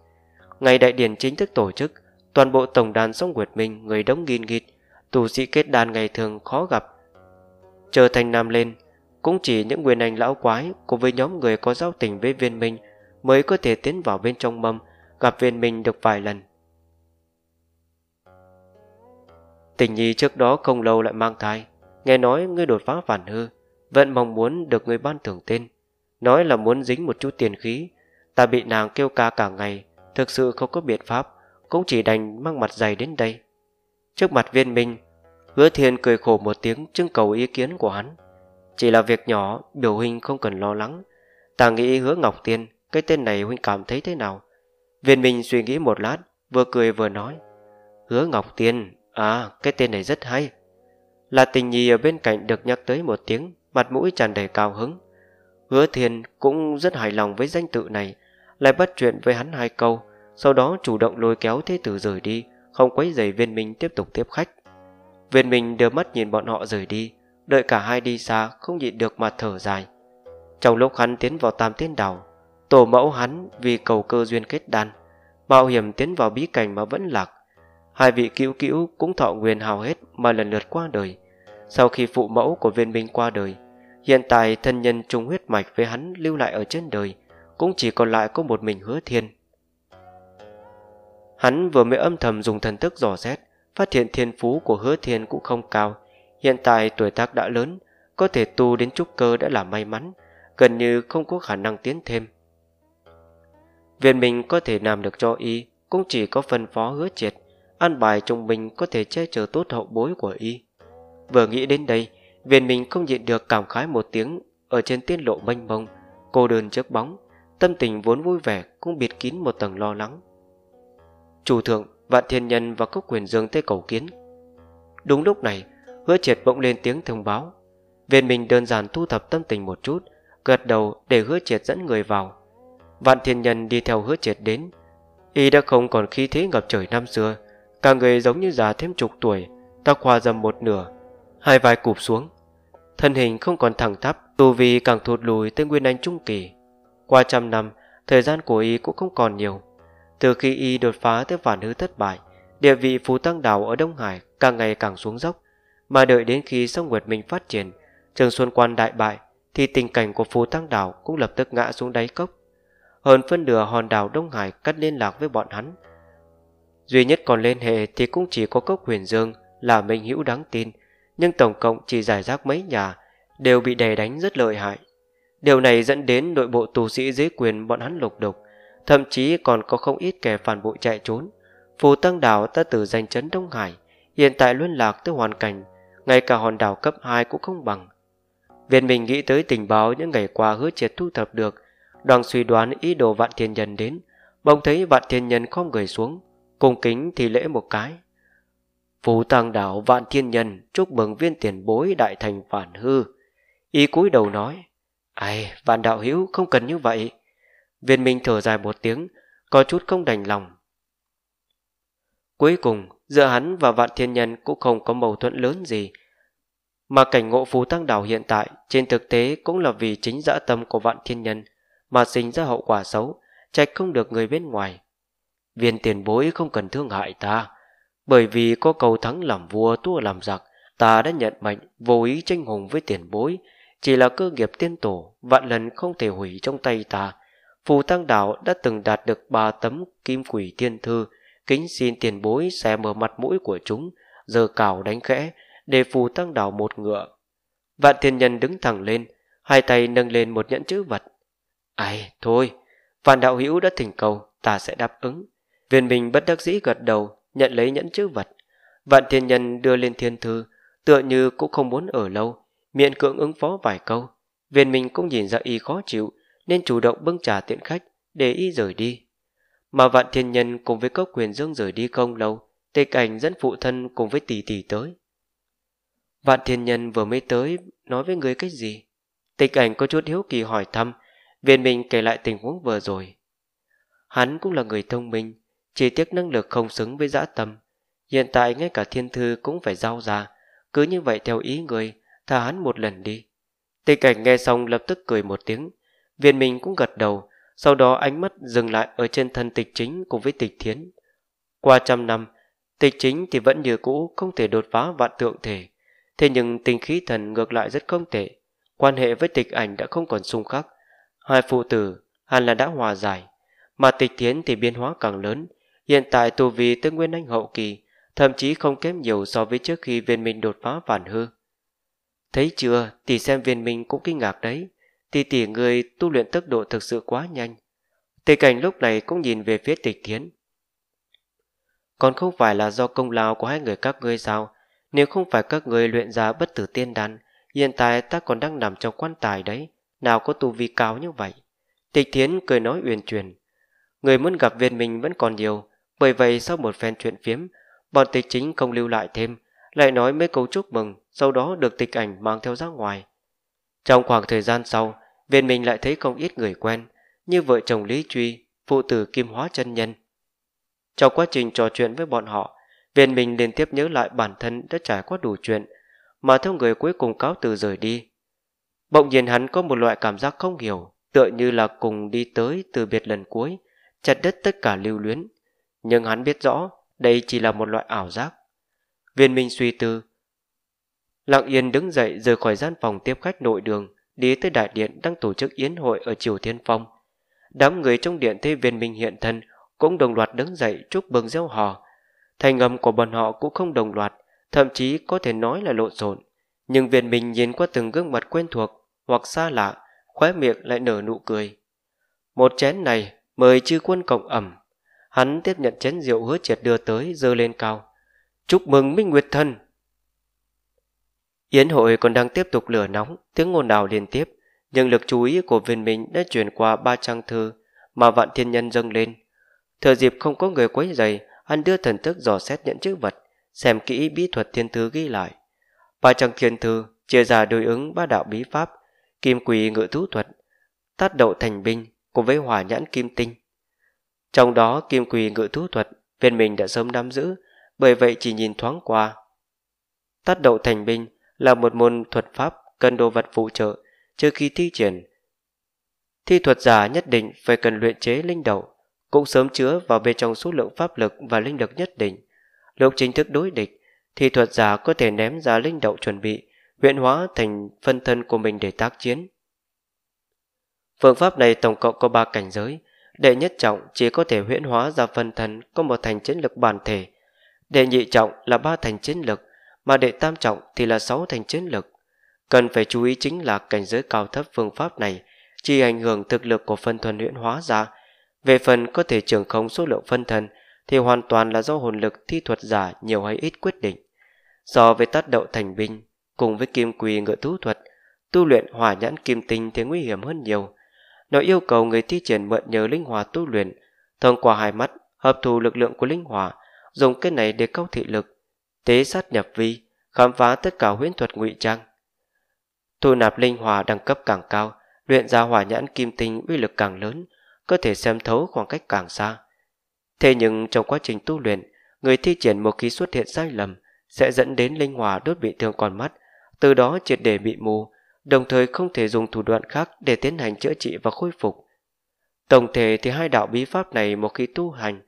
Ngày đại điển chính thức tổ chức, toàn bộ tổng đàn sông Nguyệt Minh người đông nghìn nghịt, tù sĩ kết đàn ngày thường khó gặp. trở thành nam lên, cũng chỉ những nguyên anh lão quái cùng với nhóm người có giao tình với viên minh mới có thể tiến vào bên trong mâm gặp viên minh được vài lần tình nhi trước đó không lâu lại mang thai nghe nói ngươi đột phá phản hư vẫn mong muốn được người ban thưởng tên nói là muốn dính một chút tiền khí ta bị nàng kêu ca cả ngày thực sự không có biện pháp cũng chỉ đành mang mặt dày đến đây trước mặt viên minh hứa thiên cười khổ một tiếng trưng cầu ý kiến của hắn chỉ là việc nhỏ biểu hình không cần lo lắng ta nghĩ hứa ngọc tiên cái tên này huynh cảm thấy thế nào Viên Minh suy nghĩ một lát Vừa cười vừa nói Hứa Ngọc Tiên À cái tên này rất hay Là tình nhì ở bên cạnh được nhắc tới một tiếng Mặt mũi tràn đầy cao hứng Hứa Thiên cũng rất hài lòng với danh tự này Lại bắt chuyện với hắn hai câu Sau đó chủ động lôi kéo thế tử rời đi Không quấy giày viên minh tiếp tục tiếp khách Viên minh đưa mắt nhìn bọn họ rời đi Đợi cả hai đi xa Không nhịn được mà thở dài Trong lúc hắn tiến vào tam tiên đảo Tổ mẫu hắn vì cầu cơ duyên kết đan, mạo hiểm tiến vào bí cảnh mà vẫn lạc. Hai vị cữu cữu cũng thọ nguyên hào hết mà lần lượt qua đời. Sau khi phụ mẫu của viên minh qua đời, hiện tại thân nhân trùng huyết mạch với hắn lưu lại ở trên đời, cũng chỉ còn lại có một mình hứa thiên. Hắn vừa mới âm thầm dùng thần thức dò xét, phát hiện thiên phú của hứa thiên cũng không cao. Hiện tại tuổi tác đã lớn, có thể tu đến trúc cơ đã là may mắn, gần như không có khả năng tiến thêm. Viện mình có thể làm được cho y cũng chỉ có phân phó hứa triệt, an bài trung mình có thể che chở tốt hậu bối của y. Vừa nghĩ đến đây, viện mình không nhịn được cảm khái một tiếng ở trên tiết lộ mênh mông, cô đơn trước bóng, tâm tình vốn vui vẻ cũng bịt kín một tầng lo lắng. Chủ thượng, vạn thiên nhân và cốc quyền dương tới cầu kiến. Đúng lúc này, hứa triệt bỗng lên tiếng thông báo. Viện mình đơn giản thu thập tâm tình một chút, gật đầu để hứa triệt dẫn người vào Vạn thiên nhân đi theo hứa triệt đến Y đã không còn khí thế ngập trời năm xưa Cả người giống như già thêm chục tuổi Tóc hoa dầm một nửa Hai vai cụp xuống Thân hình không còn thẳng tắp Tu vi càng thụt lùi tới nguyên anh trung kỳ Qua trăm năm Thời gian của Y cũng không còn nhiều Từ khi Y đột phá tới phản hư thất bại Địa vị phú tăng đảo ở Đông Hải Càng ngày càng xuống dốc Mà đợi đến khi sông Nguyệt Minh phát triển Trường Xuân Quan đại bại Thì tình cảnh của phú tăng đảo cũng lập tức ngã xuống đáy cốc hơn phân nửa hòn đảo Đông Hải cắt liên lạc với bọn hắn. Duy nhất còn liên hệ thì cũng chỉ có cốc huyền dương là minh hữu đáng tin, nhưng tổng cộng chỉ giải rác mấy nhà, đều bị đè đánh rất lợi hại. Điều này dẫn đến nội bộ tù sĩ dưới quyền bọn hắn lục đục, thậm chí còn có không ít kẻ phản bội chạy trốn. Phù Tăng Đảo ta từ danh chấn Đông Hải, hiện tại luân lạc tới hoàn cảnh, ngay cả hòn đảo cấp 2 cũng không bằng. Viên mình nghĩ tới tình báo những ngày qua hứa triệt thu thập được đang suy đoán ý đồ vạn thiên nhân đến Bỗng thấy vạn thiên nhân không người xuống Cung kính thì lễ một cái Phú tàng đảo vạn thiên nhân Chúc mừng viên tiền bối đại thành phản hư Y cúi đầu nói "ai vạn đạo hữu không cần như vậy Viên minh thở dài một tiếng Có chút không đành lòng Cuối cùng giữa hắn và vạn thiên nhân Cũng không có mâu thuẫn lớn gì Mà cảnh ngộ phú tăng đảo hiện tại Trên thực tế cũng là vì chính dã tâm của vạn thiên nhân mà sinh ra hậu quả xấu, trách không được người bên ngoài. Viên tiền bối không cần thương hại ta, bởi vì có cầu thắng làm vua tua làm giặc, ta đã nhận mệnh vô ý tranh hùng với tiền bối, chỉ là cơ nghiệp tiên tổ, vạn lần không thể hủy trong tay ta. Phù Tăng Đạo đã từng đạt được ba tấm kim quỷ tiên thư, kính xin tiền bối xẻ mở mặt mũi của chúng, giờ cào đánh khẽ, để phù Tăng Đạo một ngựa. Vạn thiên nhân đứng thẳng lên, hai tay nâng lên một nhẫn chữ vật, Ai, thôi, Phan Đạo Hữu đã thỉnh cầu, ta sẽ đáp ứng. Viên Minh bất đắc dĩ gật đầu, nhận lấy nhẫn chữ vật. Vạn thiên nhân đưa lên thiên thư, tựa như cũng không muốn ở lâu, miệng cưỡng ứng phó vài câu. Viên Minh cũng nhìn ra y khó chịu, nên chủ động bưng trà tiện khách, để y rời đi. Mà vạn thiên nhân cùng với cốc quyền dương rời đi không lâu, tề cảnh dẫn phụ thân cùng với tỷ tỷ tới. Vạn thiên nhân vừa mới tới, nói với người cái gì? Tịch ảnh có chút hiếu kỳ hỏi thăm, Viên Minh kể lại tình huống vừa rồi. Hắn cũng là người thông minh, chỉ tiếc năng lực không xứng với dã tâm. Hiện tại ngay cả thiên thư cũng phải giao ra, cứ như vậy theo ý người, tha hắn một lần đi. Tịch cảnh nghe xong lập tức cười một tiếng, viên minh cũng gật đầu, sau đó ánh mắt dừng lại ở trên thân tịch chính cùng với tịch thiến. Qua trăm năm, tịch chính thì vẫn như cũ không thể đột phá vạn tượng thể, thế nhưng tình khí thần ngược lại rất không tệ, quan hệ với tịch ảnh đã không còn xung khắc, Hai phụ tử hẳn là đã hòa giải, mà tịch thiến thì biến hóa càng lớn. Hiện tại tù vì tới nguyên anh hậu kỳ, thậm chí không kém nhiều so với trước khi viên minh đột phá phản hư. Thấy chưa, tỷ xem viên minh cũng kinh ngạc đấy. Tỷ tỷ người tu luyện tốc độ thực sự quá nhanh. Tỷ cảnh lúc này cũng nhìn về phía tịch thiến. Còn không phải là do công lao của hai người các ngươi sao? Nếu không phải các ngươi luyện ra bất tử tiên đan, hiện tại ta còn đang nằm trong quan tài đấy, nào có tu vi cao như vậy. Tịch Thiến cười nói uyển truyền. Người muốn gặp viên mình vẫn còn nhiều, bởi vậy sau một phen chuyện phiếm, bọn tịch chính không lưu lại thêm, lại nói mấy câu chúc mừng, sau đó được tịch ảnh mang theo ra ngoài. Trong khoảng thời gian sau, viên mình lại thấy không ít người quen, như vợ chồng Lý Truy, phụ tử Kim Hóa chân Nhân. Trong quá trình trò chuyện với bọn họ, viên mình liên tiếp nhớ lại bản thân đã trải qua đủ chuyện, mà theo người cuối cùng cáo từ rời đi, Bỗng nhiên hắn có một loại cảm giác không hiểu, tựa như là cùng đi tới từ biệt lần cuối, chặt đứt tất cả lưu luyến. Nhưng hắn biết rõ, đây chỉ là một loại ảo giác. Viên minh suy tư. Lặng yên đứng dậy rời khỏi gian phòng tiếp khách nội đường, đi tới đại điện đang tổ chức yến hội ở Triều Thiên Phong. Đám người trong điện thấy viên minh hiện thân cũng đồng loạt đứng dậy chúc bừng gieo hò. Thành âm của bọn họ cũng không đồng loạt, thậm chí có thể nói là lộn xộn. Nhưng viên minh nhìn qua từng gương mặt quen thuộc hoặc xa lạ, khóe miệng lại nở nụ cười. Một chén này mời chư quân cộng ẩm. Hắn tiếp nhận chén rượu hứa triệt đưa tới dơ lên cao. Chúc mừng Minh Nguyệt thân Yến hội còn đang tiếp tục lửa nóng, tiếng ngôn đào liên tiếp, nhưng lực chú ý của viên minh đã chuyển qua ba trang thư mà vạn thiên nhân dâng lên. Thừa dịp không có người quấy giày, hắn đưa thần thức dò xét nhận chữ vật, xem kỹ bí thuật thiên thư ghi lại. Ba trang thiên thư chia ra đối ứng ba đạo bí pháp kim quỳ ngự thú thuật, tát đậu thành binh cùng với hỏa nhãn kim tinh. Trong đó kim quỳ ngự thú thuật viên mình đã sớm nắm giữ, bởi vậy chỉ nhìn thoáng qua. Tát đậu thành binh là một môn thuật pháp cần đồ vật phụ trợ trước khi thi triển. Thi thuật giả nhất định phải cần luyện chế linh đậu, cũng sớm chứa vào bên trong số lượng pháp lực và linh lực nhất định. Lúc chính thức đối địch, thi thuật giả có thể ném ra linh đậu chuẩn bị huyện hóa thành phân thân của mình để tác chiến. Phương pháp này tổng cộng có 3 cảnh giới. Đệ nhất trọng chỉ có thể huyễn hóa ra phân thân có một thành chiến lực bản thể. Đệ nhị trọng là ba thành chiến lực, mà đệ tam trọng thì là 6 thành chiến lực. Cần phải chú ý chính là cảnh giới cao thấp phương pháp này chỉ ảnh hưởng thực lực của phân thân huyễn hóa ra. Về phần có thể trưởng không số lượng phân thân thì hoàn toàn là do hồn lực thi thuật giả nhiều hay ít quyết định. So với tác động thành binh Cùng với kim quỳ ngựa thú thuật, tu luyện hỏa nhãn kim tinh thì nguy hiểm hơn nhiều. Nó yêu cầu người thi triển mượn nhờ linh hỏa tu luyện, thông qua hai mắt, hợp thù lực lượng của linh hỏa, dùng cái này để câu thị lực, tế sát nhập vi, khám phá tất cả huyễn thuật ngụy trang. Thu nạp linh hỏa đẳng cấp càng cao, luyện ra hỏa nhãn kim tinh uy lực càng lớn, có thể xem thấu khoảng cách càng xa. Thế nhưng trong quá trình tu luyện, người thi triển một khi xuất hiện sai lầm sẽ dẫn đến linh hỏa đốt bị thương con mắt, từ đó triệt để bị mù, đồng thời không thể dùng thủ đoạn khác để tiến hành chữa trị và khôi phục. Tổng thể thì hai đạo bí pháp này một khi tu hành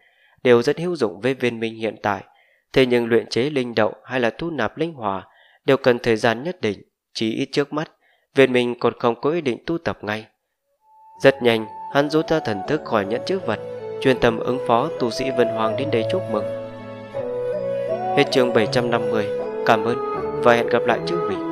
đều rất hữu dụng với viên minh hiện tại, thế nhưng luyện chế linh đậu hay là thu nạp linh hỏa đều cần thời gian nhất định, chỉ ít trước mắt, viên minh còn không có ý định tu tập ngay. Rất nhanh, hắn rút ra thần thức khỏi nhẫn chữ vật, chuyên tâm ứng phó tu sĩ Vân Hoàng đến đây chúc mừng. Hết chương 750, cảm ơn và hẹn gặp lại chư vị.